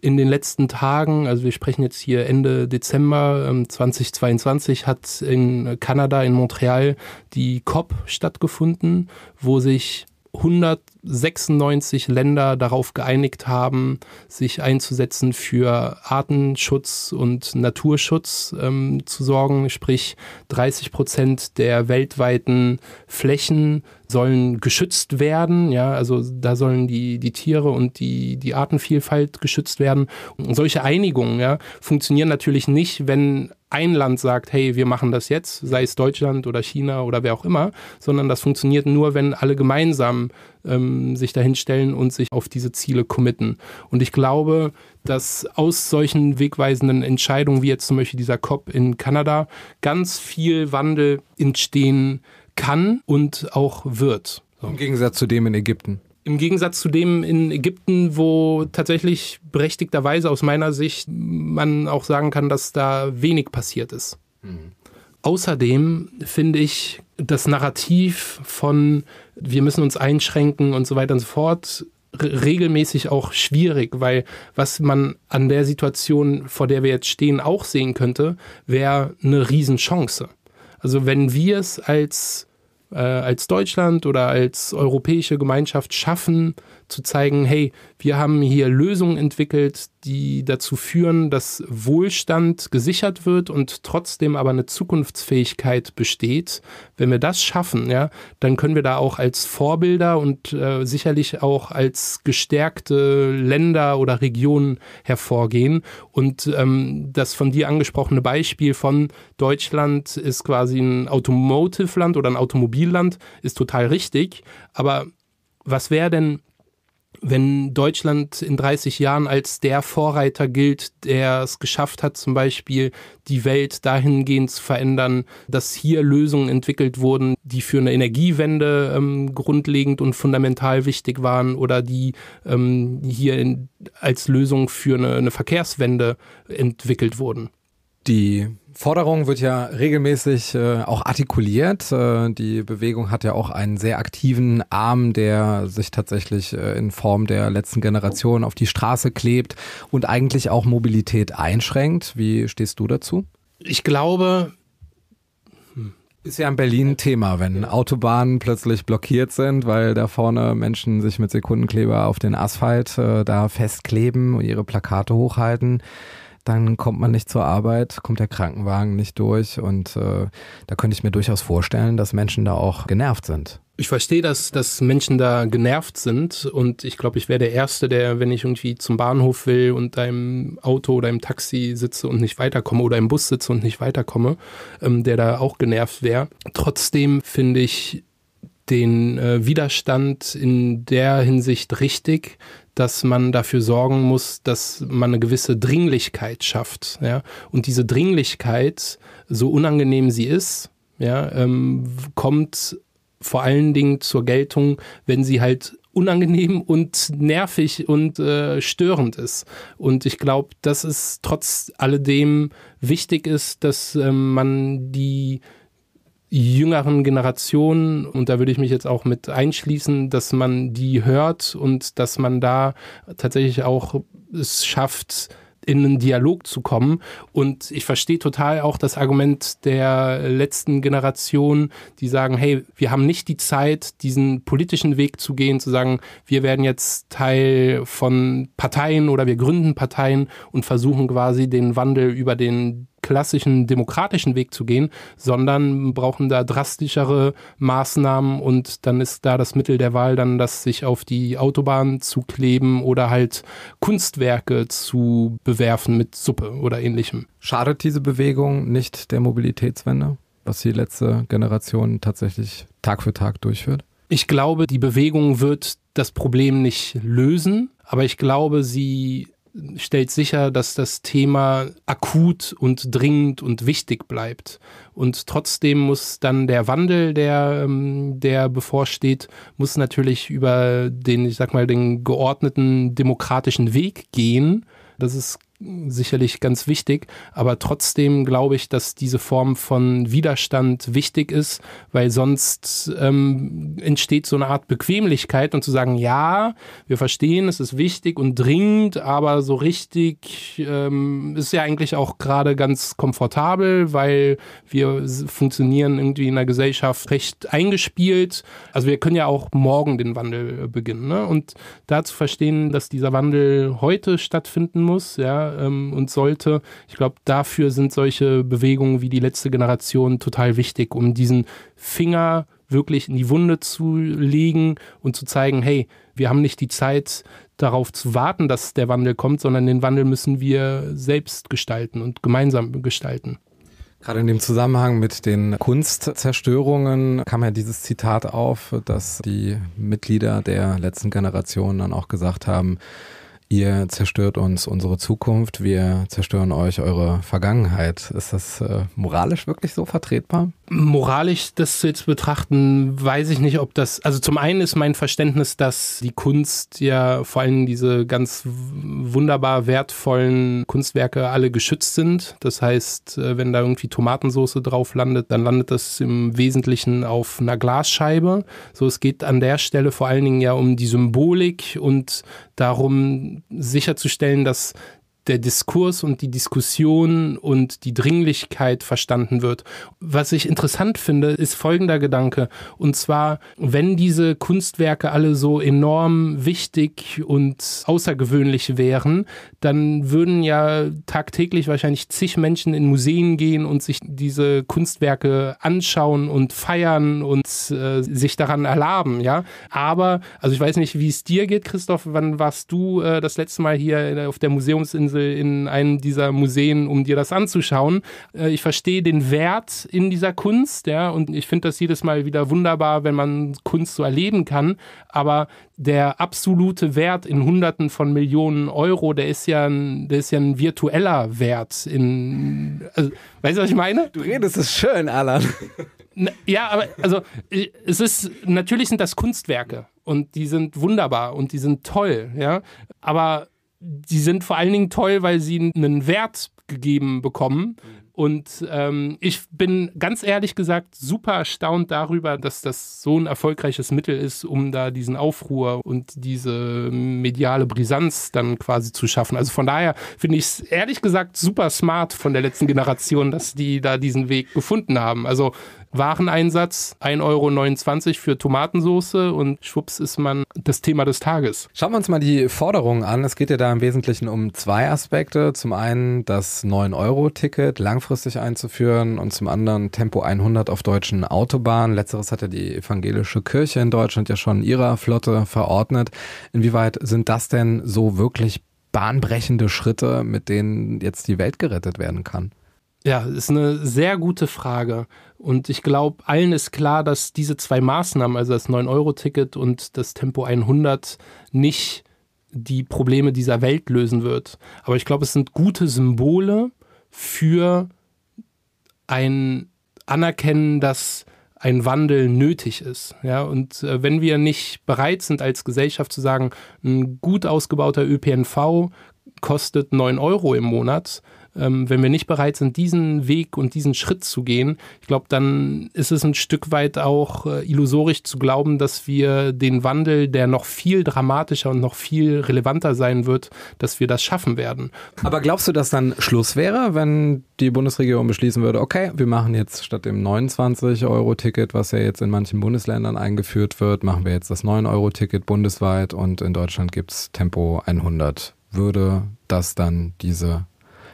[SPEAKER 1] in den letzten Tagen, also wir sprechen jetzt hier Ende Dezember 2022, ähm, hat in Kanada, in Montreal, die COP stattgefunden, wo sich 100 96 Länder darauf geeinigt haben, sich einzusetzen für Artenschutz und Naturschutz ähm, zu sorgen. Sprich, 30 Prozent der weltweiten Flächen sollen geschützt werden. Ja, also da sollen die, die Tiere und die, die Artenvielfalt geschützt werden. Und solche Einigungen ja, funktionieren natürlich nicht, wenn ein Land sagt, hey, wir machen das jetzt, sei es Deutschland oder China oder wer auch immer, sondern das funktioniert nur, wenn alle gemeinsam ähm, sich dahinstellen und sich auf diese Ziele committen. Und ich glaube, dass aus solchen wegweisenden Entscheidungen, wie jetzt zum Beispiel dieser COP in Kanada, ganz viel Wandel entstehen kann und auch wird. So. Im Gegensatz
[SPEAKER 2] zu dem in Ägypten.
[SPEAKER 1] Im Gegensatz zu dem in Ägypten, wo tatsächlich berechtigterweise aus meiner Sicht man auch sagen kann, dass da wenig passiert ist. Mhm. Außerdem finde ich das Narrativ von wir müssen uns einschränken und so weiter und so fort, regelmäßig auch schwierig, weil was man an der Situation, vor der wir jetzt stehen, auch sehen könnte, wäre eine Riesenchance. Also wenn wir es als, äh, als Deutschland oder als europäische Gemeinschaft schaffen, zu zeigen, hey, wir haben hier Lösungen entwickelt, die dazu führen, dass Wohlstand gesichert wird und trotzdem aber eine Zukunftsfähigkeit besteht. Wenn wir das schaffen, ja, dann können wir da auch als Vorbilder und äh, sicherlich auch als gestärkte Länder oder Regionen hervorgehen. Und ähm, das von dir angesprochene Beispiel von Deutschland ist quasi ein Automotive-Land oder ein Automobilland ist total richtig. Aber was wäre denn wenn Deutschland in 30 Jahren als der Vorreiter gilt, der es geschafft hat, zum Beispiel die Welt dahingehend zu verändern, dass hier Lösungen entwickelt wurden, die für eine Energiewende ähm, grundlegend und fundamental wichtig waren oder die ähm, hier in, als Lösung für eine, eine Verkehrswende entwickelt wurden.
[SPEAKER 2] Die Forderung wird ja regelmäßig äh, auch artikuliert. Äh, die Bewegung hat ja auch einen sehr aktiven Arm, der sich tatsächlich äh, in Form der letzten Generation auf die Straße klebt und eigentlich auch Mobilität einschränkt. Wie stehst du dazu? Ich glaube, ist ja in Berlin ein Thema, wenn Autobahnen plötzlich blockiert sind, weil da vorne Menschen sich mit Sekundenkleber auf den Asphalt äh, da festkleben und ihre Plakate hochhalten dann kommt man nicht zur Arbeit, kommt der Krankenwagen nicht durch und äh, da könnte ich mir durchaus vorstellen, dass Menschen da auch genervt sind.
[SPEAKER 1] Ich verstehe, dass, dass Menschen da genervt sind und ich glaube, ich wäre der Erste, der, wenn ich irgendwie zum Bahnhof will und da im Auto oder im Taxi sitze und nicht weiterkomme oder im Bus sitze und nicht weiterkomme, ähm, der da auch genervt wäre. Trotzdem finde ich den äh, Widerstand in der Hinsicht richtig, dass man dafür sorgen muss, dass man eine gewisse Dringlichkeit schafft. Ja? Und diese Dringlichkeit, so unangenehm sie ist, ja, ähm, kommt vor allen Dingen zur Geltung, wenn sie halt unangenehm und nervig und äh, störend ist. Und ich glaube, dass es trotz alledem wichtig ist, dass ähm, man die jüngeren Generationen, und da würde ich mich jetzt auch mit einschließen, dass man die hört und dass man da tatsächlich auch es schafft, in einen Dialog zu kommen. Und ich verstehe total auch das Argument der letzten Generation, die sagen, hey, wir haben nicht die Zeit, diesen politischen Weg zu gehen, zu sagen, wir werden jetzt Teil von Parteien oder wir gründen Parteien und versuchen quasi den Wandel über den klassischen demokratischen Weg zu gehen, sondern brauchen da drastischere Maßnahmen und dann ist da das Mittel der Wahl dann, das sich auf die Autobahn zu kleben oder halt Kunstwerke zu bewerfen mit Suppe oder ähnlichem. Schadet diese
[SPEAKER 2] Bewegung nicht der Mobilitätswende, was die letzte Generation tatsächlich Tag für Tag durchführt?
[SPEAKER 1] Ich glaube, die Bewegung wird das Problem nicht lösen, aber ich glaube, sie stellt sicher, dass das Thema akut und dringend und wichtig bleibt. Und trotzdem muss dann der Wandel, der, ähm, der bevorsteht, muss natürlich über den, ich sag mal, den geordneten demokratischen Weg gehen. Das ist sicherlich ganz wichtig. Aber trotzdem glaube ich, dass diese Form von Widerstand wichtig ist, weil sonst ähm, entsteht so eine Art Bequemlichkeit und zu sagen, ja, wir verstehen, es ist wichtig und dringend, aber so richtig ähm, ist ja eigentlich auch gerade ganz komfortabel, weil wir funktionieren irgendwie in der Gesellschaft recht eingespielt. Also wir können ja auch morgen den Wandel äh, beginnen. Ne? Und da zu verstehen, dass dieser Wandel heute stattfinden muss, ja, ähm, und sollte. Ich glaube, dafür sind solche Bewegungen wie die letzte Generation total wichtig, um diesen Finger wirklich in die Wunde zu legen und zu zeigen, hey, wir haben nicht die Zeit darauf zu warten, dass der Wandel kommt, sondern den Wandel müssen wir selbst gestalten und gemeinsam gestalten. Gerade in dem Zusammenhang mit den Kunstzerstörungen kam ja dieses Zitat
[SPEAKER 2] auf, dass die Mitglieder der letzten Generation dann auch gesagt haben, ihr zerstört uns unsere Zukunft, wir zerstören euch eure Vergangenheit. Ist das äh, moralisch wirklich so vertretbar?
[SPEAKER 1] Moralisch das jetzt betrachten, weiß ich nicht, ob das. Also zum einen ist mein Verständnis, dass die Kunst ja vor allem diese ganz wunderbar wertvollen Kunstwerke alle geschützt sind. Das heißt, äh, wenn da irgendwie Tomatensauce drauf landet, dann landet das im Wesentlichen auf einer Glasscheibe. So, es geht an der Stelle vor allen Dingen ja um die Symbolik und darum sicherzustellen, dass der Diskurs und die Diskussion und die Dringlichkeit verstanden wird. Was ich interessant finde, ist folgender Gedanke. Und zwar, wenn diese Kunstwerke alle so enorm wichtig und außergewöhnlich wären, dann würden ja tagtäglich wahrscheinlich zig Menschen in Museen gehen und sich diese Kunstwerke anschauen und feiern und äh, sich daran erlaben, ja. Aber, also ich weiß nicht, wie es dir geht, Christoph, wann warst du äh, das letzte Mal hier äh, auf der Museumsinsel Festival in einem dieser Museen, um dir das anzuschauen. Äh, ich verstehe den Wert in dieser Kunst, ja, und ich finde das jedes Mal wieder wunderbar, wenn man Kunst so erleben kann. Aber der absolute Wert in Hunderten von Millionen Euro, der ist ja ein, der ist ja ein virtueller Wert. In, also, weißt du, was ich meine? Du redest es schön, Alan. ja, aber also äh, es ist natürlich sind das Kunstwerke und die sind wunderbar und die sind toll, ja. Aber die sind vor allen Dingen toll, weil sie einen Wert gegeben bekommen. Mhm. Und ähm, ich bin ganz ehrlich gesagt super erstaunt darüber, dass das so ein erfolgreiches Mittel ist, um da diesen Aufruhr und diese mediale Brisanz dann quasi zu schaffen. Also von daher finde ich es ehrlich gesagt super smart von der letzten Generation, dass die da diesen Weg gefunden haben. Also Wareneinsatz 1,29 Euro für Tomatensoße und schwupps ist man das Thema des Tages. Schauen wir uns mal die Forderungen
[SPEAKER 2] an. Es geht ja da im Wesentlichen um zwei Aspekte. Zum einen das 9-Euro-Ticket langfristig einzuführen und zum anderen Tempo 100 auf deutschen Autobahnen. Letzteres hat ja die evangelische Kirche in Deutschland ja schon in ihrer Flotte verordnet. Inwieweit sind das denn so wirklich bahnbrechende Schritte, mit denen jetzt die Welt gerettet werden kann?
[SPEAKER 1] Ja, ist eine sehr gute Frage. Und ich glaube, allen ist klar, dass diese zwei Maßnahmen, also das 9-Euro-Ticket und das Tempo 100, nicht die Probleme dieser Welt lösen wird. Aber ich glaube, es sind gute Symbole für ein Anerkennen, dass ein Wandel nötig ist. Ja, und äh, wenn wir nicht bereit sind, als Gesellschaft zu sagen, ein gut ausgebauter ÖPNV kostet 9 Euro im Monat, ähm, wenn wir nicht bereit sind, diesen Weg und diesen Schritt zu gehen, ich glaube, dann ist es ein Stück weit auch äh, illusorisch zu glauben, dass wir den Wandel, der noch viel dramatischer und noch viel relevanter sein wird, dass wir das schaffen werden. Aber glaubst du, dass dann Schluss wäre, wenn die Bundesregierung
[SPEAKER 2] beschließen würde, okay, wir machen jetzt statt dem 29-Euro-Ticket, was ja jetzt in manchen Bundesländern eingeführt wird, machen wir jetzt das 9-Euro-Ticket bundesweit und in Deutschland gibt es Tempo 100. Würde das dann diese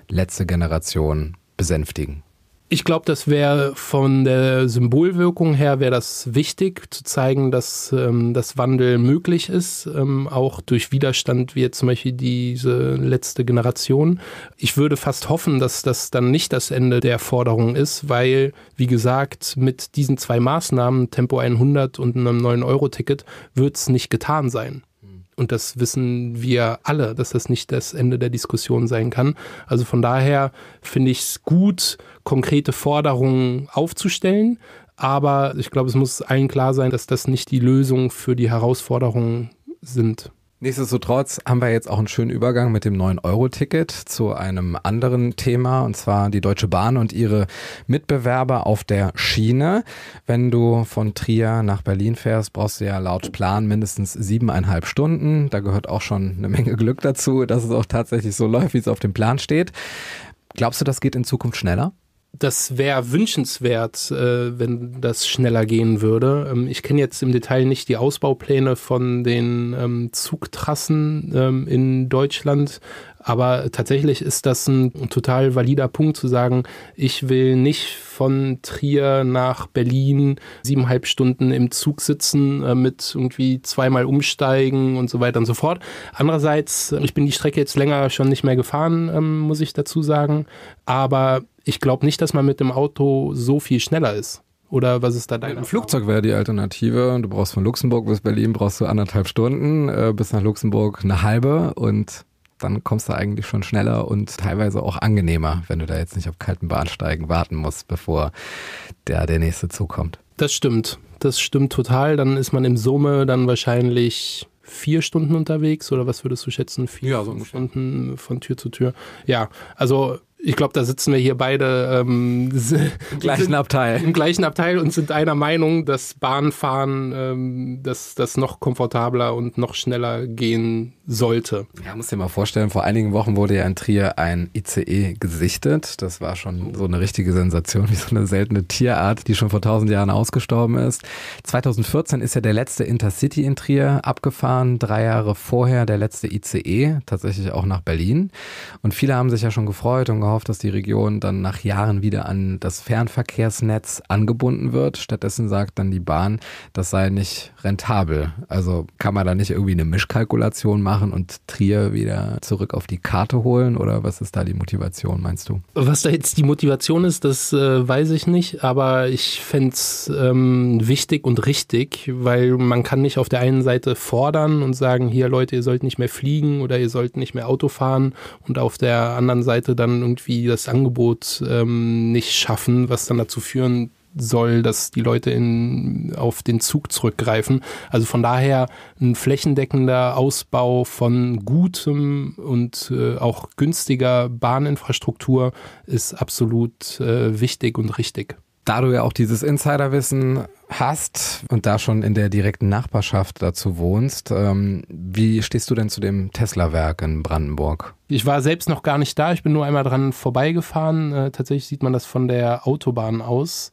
[SPEAKER 2] letzte Generation besänftigen?
[SPEAKER 1] Ich glaube, das wäre von der Symbolwirkung her wäre das wichtig, zu zeigen, dass ähm, das Wandel möglich ist, ähm, auch durch Widerstand, wie jetzt zum Beispiel diese letzte Generation. Ich würde fast hoffen, dass das dann nicht das Ende der Forderung ist, weil, wie gesagt, mit diesen zwei Maßnahmen, Tempo 100 und einem 9-Euro-Ticket, wird es nicht getan sein. Und das wissen wir alle, dass das nicht das Ende der Diskussion sein kann. Also von daher finde ich es gut, konkrete Forderungen aufzustellen. Aber ich glaube, es muss allen klar sein, dass das nicht die Lösung für die Herausforderungen sind. Nichtsdestotrotz haben wir jetzt
[SPEAKER 2] auch einen schönen Übergang mit dem 9-Euro-Ticket zu einem anderen Thema, und zwar die Deutsche Bahn und ihre Mitbewerber auf der Schiene. Wenn du von Trier nach Berlin fährst, brauchst du ja laut Plan mindestens siebeneinhalb Stunden. Da gehört auch schon eine Menge Glück dazu, dass es auch tatsächlich so läuft, wie es auf dem Plan steht. Glaubst du, das geht in Zukunft schneller?
[SPEAKER 1] das wäre wünschenswert, äh, wenn das schneller gehen würde. Ähm, ich kenne jetzt im Detail nicht die Ausbaupläne von den ähm, Zugtrassen ähm, in Deutschland, aber tatsächlich ist das ein total valider Punkt zu sagen, ich will nicht von Trier nach Berlin siebeneinhalb Stunden im Zug sitzen, äh, mit irgendwie zweimal umsteigen und so weiter und so fort. Andererseits, äh, ich bin die Strecke jetzt länger schon nicht mehr gefahren, ähm, muss ich dazu sagen, aber ich glaube nicht, dass man mit dem Auto so viel schneller ist. Oder was ist da dein? Ein Flugzeug wäre die Alternative.
[SPEAKER 2] Du brauchst von Luxemburg bis Berlin brauchst du anderthalb Stunden, äh, bis nach Luxemburg eine halbe und dann kommst du eigentlich schon schneller und teilweise auch angenehmer, wenn du da jetzt nicht auf kalten Bahnsteigen warten musst, bevor der, der nächste Zug kommt.
[SPEAKER 1] Das stimmt. Das stimmt total. Dann ist man im Summe dann wahrscheinlich vier Stunden unterwegs oder was würdest du schätzen? Vier ja, so Stunden von Tür zu Tür. Ja, also ich glaube, da sitzen wir hier beide ähm, im gleichen Abteil. Im gleichen Abteil und sind einer Meinung, dass Bahnfahren, ähm, dass das noch komfortabler und noch schneller gehen sollte. Ja,
[SPEAKER 2] muss dir mal vorstellen, vor einigen Wochen wurde ja in Trier ein ICE gesichtet. Das war schon so eine richtige Sensation, *laughs* wie so eine seltene Tierart, die schon vor tausend Jahren ausgestorben ist. 2014 ist ja der letzte Intercity in Trier abgefahren, drei Jahre vorher der letzte ICE, tatsächlich auch nach Berlin. Und viele haben sich ja schon gefreut und gehofft, erhofft, dass die Region dann nach Jahren wieder an das Fernverkehrsnetz angebunden wird. Stattdessen sagt dann die Bahn, das sei nicht rentabel. Also kann man da nicht irgendwie eine Mischkalkulation machen und Trier wieder zurück auf die Karte holen? Oder was ist da die Motivation, meinst du?
[SPEAKER 1] Was da jetzt die Motivation ist, das äh, weiß ich nicht, aber ich fände es ähm, wichtig und richtig, weil man kann nicht auf der einen Seite fordern und sagen, hier Leute, ihr sollt nicht mehr fliegen oder ihr sollt nicht mehr Auto fahren und auf der anderen Seite dann irgendwie das Angebot ähm, nicht schaffen, was dann dazu führen soll, dass die Leute in, auf den Zug zurückgreifen. Also von daher ein flächendeckender Ausbau von gutem und äh, auch günstiger Bahninfrastruktur ist absolut äh, wichtig und richtig. Da du ja auch dieses Insiderwissen hast und da schon
[SPEAKER 2] in der direkten Nachbarschaft dazu wohnst, ähm, wie stehst du denn zu dem Tesla-Werk in Brandenburg?
[SPEAKER 1] Ich war selbst noch gar nicht da, ich bin nur einmal dran vorbeigefahren. Äh, tatsächlich sieht man das von der Autobahn aus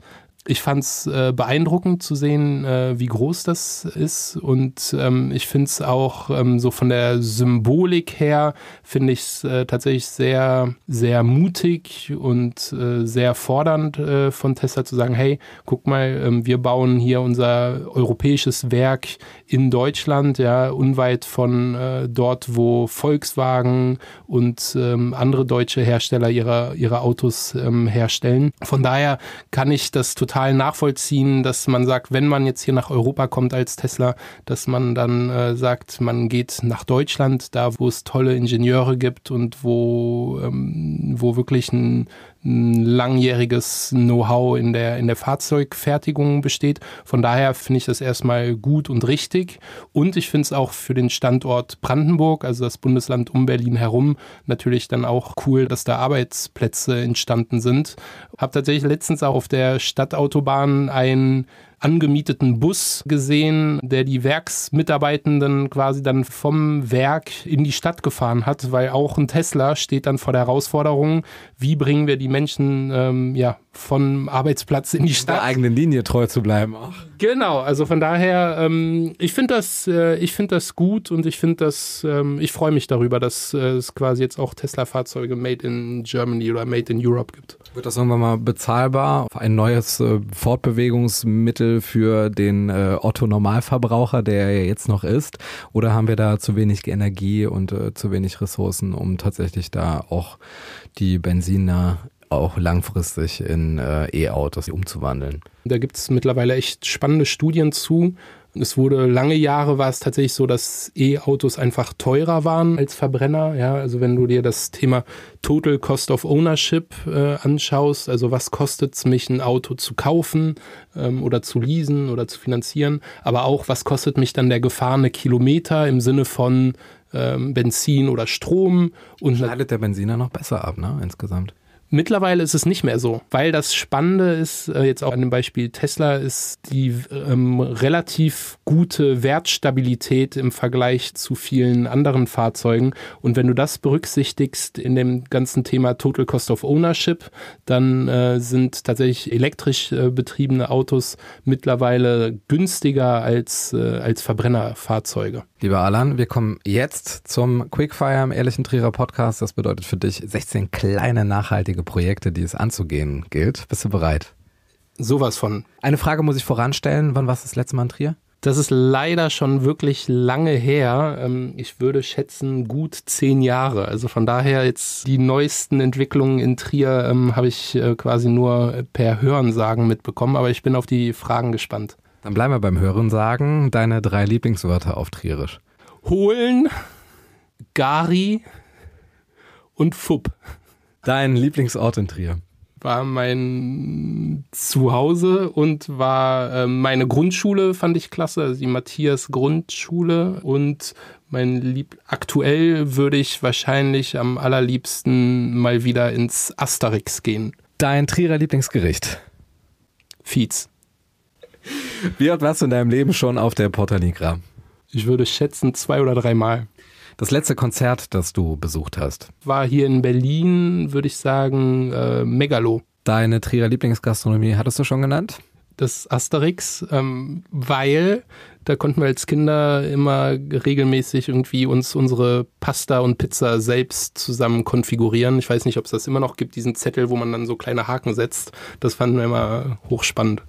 [SPEAKER 1] ich fand es äh, beeindruckend zu sehen, äh, wie groß das ist. Und ähm, ich finde es auch ähm, so von der Symbolik her, finde ich es äh, tatsächlich sehr, sehr mutig und äh, sehr fordernd äh, von Tesla zu sagen, hey, guck mal, ähm, wir bauen hier unser europäisches Werk in Deutschland, ja, unweit von äh, dort, wo Volkswagen und ähm, andere deutsche Hersteller ihre, ihre Autos ähm, herstellen. Von daher kann ich das total total nachvollziehen, dass man sagt, wenn man jetzt hier nach Europa kommt als Tesla, dass man dann äh, sagt, man geht nach Deutschland, da wo es tolle Ingenieure gibt und wo, ähm, wo wirklich ein langjähriges Know-how in der, in der Fahrzeugfertigung besteht. Von daher finde ich das erstmal gut und richtig. Und ich finde es auch für den Standort Brandenburg, also das Bundesland um Berlin herum, natürlich dann auch cool, dass da Arbeitsplätze entstanden sind. Habe tatsächlich letztens auch auf der Stadtautobahn ein angemieteten Bus gesehen, der die Werksmitarbeitenden quasi dann vom Werk in die Stadt gefahren hat, weil auch ein Tesla steht dann vor der Herausforderung, wie bringen wir die Menschen ähm, ja, vom Arbeitsplatz in die Stadt. Der eigenen Linie treu zu bleiben auch. Genau, also von daher, ähm, ich finde das, äh, find das gut und ich finde das, ähm, ich freue mich darüber, dass äh, es quasi jetzt auch Tesla-Fahrzeuge made in Germany oder made in Europe gibt. Wird das irgendwann
[SPEAKER 2] mal bezahlbar? Ein neues äh, Fortbewegungsmittel für den äh, Otto-Normalverbraucher, der er jetzt noch ist? Oder haben wir da zu wenig Energie und äh, zu wenig Ressourcen, um tatsächlich da auch die Benziner auch langfristig in äh, E-Autos umzuwandeln.
[SPEAKER 1] Da gibt es mittlerweile echt spannende Studien zu. Es wurde lange Jahre war es tatsächlich so, dass E-Autos einfach teurer waren als Verbrenner. Ja, also wenn du dir das Thema Total Cost of Ownership äh, anschaust, also was kostet es mich, ein Auto zu kaufen ähm, oder zu leasen oder zu finanzieren, aber auch was kostet mich dann der gefahrene Kilometer im Sinne von ähm, Benzin oder Strom. Und schneidet der Benziner noch besser ab, ne? Insgesamt. Mittlerweile ist es nicht mehr so, weil das Spannende ist, äh, jetzt auch an dem Beispiel Tesla, ist die ähm, relativ gute Wertstabilität im Vergleich zu vielen anderen Fahrzeugen. Und wenn du das berücksichtigst in dem ganzen Thema Total Cost of Ownership, dann äh, sind tatsächlich elektrisch äh, betriebene Autos mittlerweile günstiger als, äh, als Verbrennerfahrzeuge. Lieber Alan, wir kommen jetzt zum Quickfire
[SPEAKER 2] im Ehrlichen Trierer Podcast. Das bedeutet für dich 16 kleine nachhaltige großartige Projekte, die es anzugehen gilt. Bist du bereit?
[SPEAKER 1] Sowas von.
[SPEAKER 2] Eine Frage muss ich voranstellen.
[SPEAKER 1] Wann warst du das letzte Mal in Trier? Das ist leider schon wirklich lange her. Ähm, ich würde schätzen, gut zehn Jahre. Also von daher jetzt die neuesten Entwicklungen in Trier ähm, habe ich äh, quasi nur per Hörensagen mitbekommen, aber ich bin auf die Fragen gespannt. Dann bleiben wir beim Hörensagen. Deine drei Lieblingswörter auf Trierisch. Holen, Gari und Fupp. Dein Lieblingsort in Trier? War mein Zuhause und war ähm, meine Grundschule, fand ich klasse, also die Matthias Grundschule. Und mein Lieb aktuell würde ich wahrscheinlich am allerliebsten mal wieder ins Asterix gehen. Dein Trierer Lieblingsgericht? Fietz.
[SPEAKER 2] Wie oft warst du in deinem Leben schon
[SPEAKER 1] auf der Porta Nigra? Ich würde schätzen zwei oder dreimal. Das letzte Konzert, das du besucht hast? War hier in Berlin, würde ich sagen, äh, Megalo. Deine Trierer Lieblingsgastronomie hattest du schon genannt? Das Asterix, ähm, weil da konnten wir als Kinder immer regelmäßig irgendwie uns unsere Pasta und Pizza selbst zusammen konfigurieren. Ich weiß nicht, ob es das immer noch gibt, diesen Zettel, wo man dann so kleine Haken setzt. Das fanden wir immer hochspannend.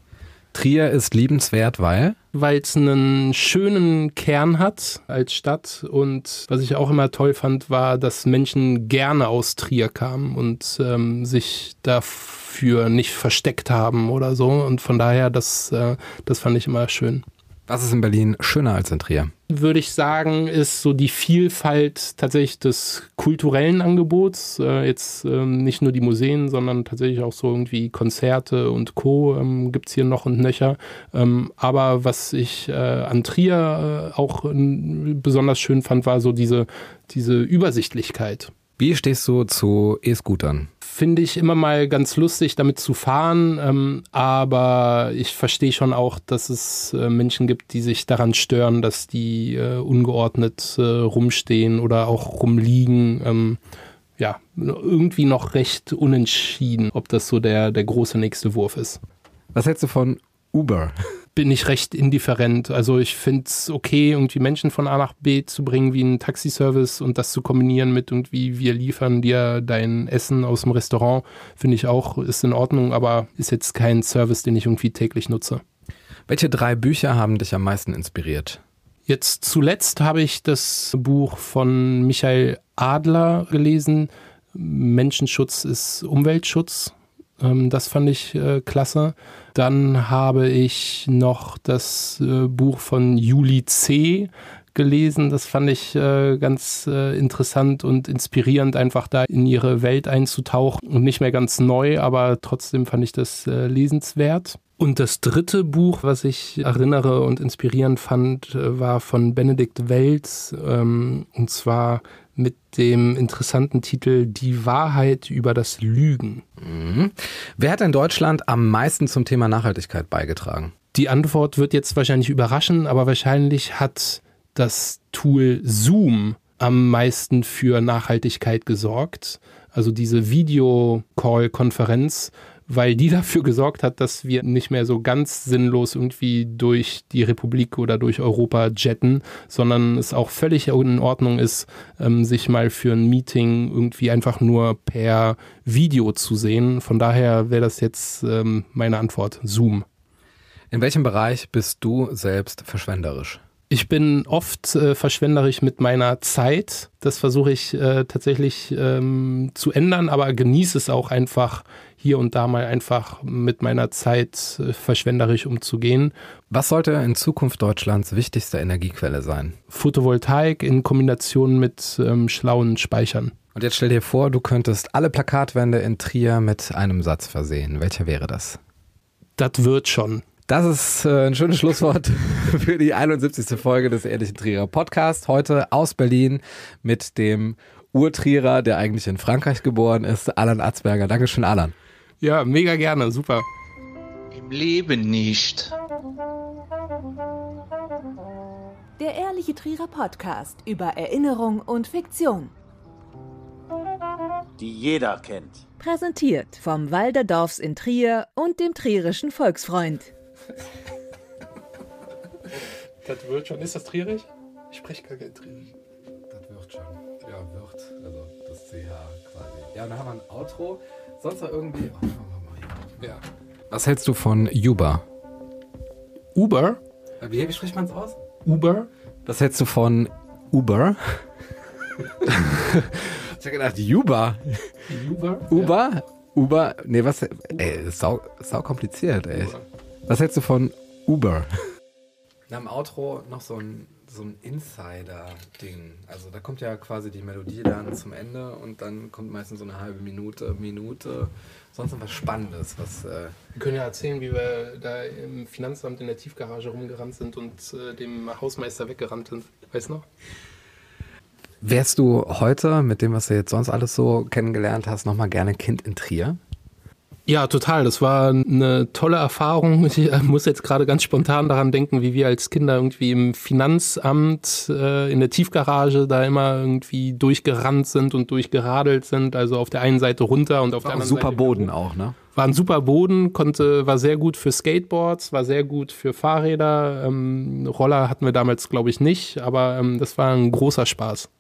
[SPEAKER 1] Trier ist liebenswert, weil? Weil es einen schönen Kern hat als Stadt und was ich auch immer toll fand, war, dass Menschen gerne aus Trier kamen und ähm, sich dafür nicht versteckt haben oder so und von daher, das, äh, das fand ich immer schön. Was ist in Berlin schöner als in Trier? Würde ich sagen, ist so die Vielfalt tatsächlich des kulturellen Angebots. Äh, jetzt ähm, nicht nur die Museen, sondern tatsächlich auch so irgendwie Konzerte und Co. Ähm, gibt es hier noch und nöcher. Ähm, aber was ich äh, an Trier äh, auch ähm, besonders schön fand, war so diese, diese Übersichtlichkeit. Wie stehst du zu E-Scootern? Finde ich immer mal ganz lustig, damit zu fahren, ähm, aber ich verstehe schon auch, dass es äh, Menschen gibt, die sich daran stören, dass die äh, ungeordnet äh, rumstehen oder auch rumliegen. Ähm, ja, irgendwie noch recht unentschieden, ob das so der, der große nächste Wurf ist. Was hältst du von Uber? bin ich recht indifferent. Also ich finde es okay, irgendwie Menschen von A nach B zu bringen wie ein Taxiservice und das zu kombinieren mit irgendwie, wir liefern dir dein Essen aus dem Restaurant, finde ich auch, ist in Ordnung, aber ist jetzt kein Service, den ich irgendwie täglich nutze. Welche drei Bücher haben dich am meisten inspiriert? Jetzt zuletzt habe ich das Buch von Michael Adler gelesen. Menschenschutz ist Umweltschutz ähm, das fand ich äh, klasse. Dann habe ich noch das äh, Buch von Juli C gelesen. Das fand ich äh, ganz äh, interessant und inspirierend, einfach da in ihre Welt einzutauchen und nicht mehr ganz neu, aber trotzdem fand ich das äh, lesenswert. Und das dritte Buch, was ich erinnere und inspirierend fand, äh, war von Benedikt Welz, ähm, und zwar mit dem interessanten Titel Die Wahrheit über das Lügen. Mhm. Wer hat in Deutschland am meisten zum Thema Nachhaltigkeit beigetragen? Die Antwort wird jetzt wahrscheinlich überraschen, aber wahrscheinlich hat das Tool Zoom am meisten für Nachhaltigkeit gesorgt. Also diese Videocall-Konferenz weil die *laughs* dafür gesorgt hat, dass wir nicht mehr so ganz sinnlos irgendwie durch die Republik oder durch Europa jetten, sondern es auch völlig in Ordnung ist, ähm, sich mal für ein Meeting irgendwie einfach nur per Video zu sehen. Von daher wäre das jetzt ähm, meine Antwort, Zoom. In welchem Bereich bist du selbst verschwenderisch? Ich bin oft äh, verschwenderisch mit meiner Zeit. Das versuche ich äh, tatsächlich ähm, zu ändern, aber genieße es auch einfach hier und da mal einfach mit meiner Zeit äh, verschwenderisch umzugehen. Was sollte in Zukunft Deutschlands wichtigste Energiequelle sein? Photovoltaik in Kombination mit ähm, schlauen Speichern. Und jetzt stell dir vor, du könntest alle Plakatwände in Trier mit einem Satz versehen.
[SPEAKER 2] Welcher wäre das? Das wird schon. Das ist äh, ein schönes Schlusswort *laughs* für die 71. Folge des Ehrlichen Trierer Podcast. Heute aus Berlin mit dem Urtrierer, der eigentlich in Frankreich geboren ist, Alan Atzberger. Dankeschön, Alan.
[SPEAKER 1] Ja, mega gerne, super. Im Leben nicht.
[SPEAKER 2] Der ehrliche Trierer Podcast über Erinnerung und Fiktion.
[SPEAKER 1] Die jeder kennt.
[SPEAKER 2] Präsentiert vom Walderdorfs in Trier und dem Trierischen Volksfreund.
[SPEAKER 1] das wird schon. Ist das Trierisch? Ich spreche gar kein Trierisch. Das wird
[SPEAKER 2] schon. Ja, wird. Also das CH quasi. Ja, dann haben wir ein Outro sonst noch irgendwie. Oh, ja. Was hältst du von Uber? Uber? Äh, wie, wie spricht man es aus? Uber? Was hältst du von Uber? *laughs* ich hab gedacht, Uber. Uber? Uber? Ja. Uber? Nee, was? Uber. Ey, sau, sau kompliziert, ey. Uber. Was hältst du von Uber? Nach dem Outro noch so ein so ein Insider-Ding. Also da kommt ja quasi die Melodie dann zum Ende und dann kommt meistens so eine halbe Minute, Minute, sonst noch was Spannendes. Was, äh
[SPEAKER 1] wir können ja erzählen, wie wir da im Finanzamt in der Tiefgarage rumgerannt sind und äh, dem Hausmeister weggerannt sind. Weißt du noch?
[SPEAKER 2] Wärst du heute mit dem, was du jetzt sonst alles so kennengelernt hast, nochmal gerne Kind in Trier?
[SPEAKER 1] Ja, total. Das war eine tolle Erfahrung. Ich äh, muss jetzt gerade ganz spontan daran denken, wie wir als Kinder irgendwie im Finanzamt äh, in der Tiefgarage da immer irgendwie durchgerannt sind und durchgeradelt sind. Also auf der einen Seite runter und auf war der anderen super Seite. Super Boden auch, ne? War ein super Boden, konnte, war sehr gut für Skateboards, war sehr gut für Fahrräder. Ähm, Roller hatten wir damals, glaube ich, nicht, aber ähm, das war ein großer Spaß.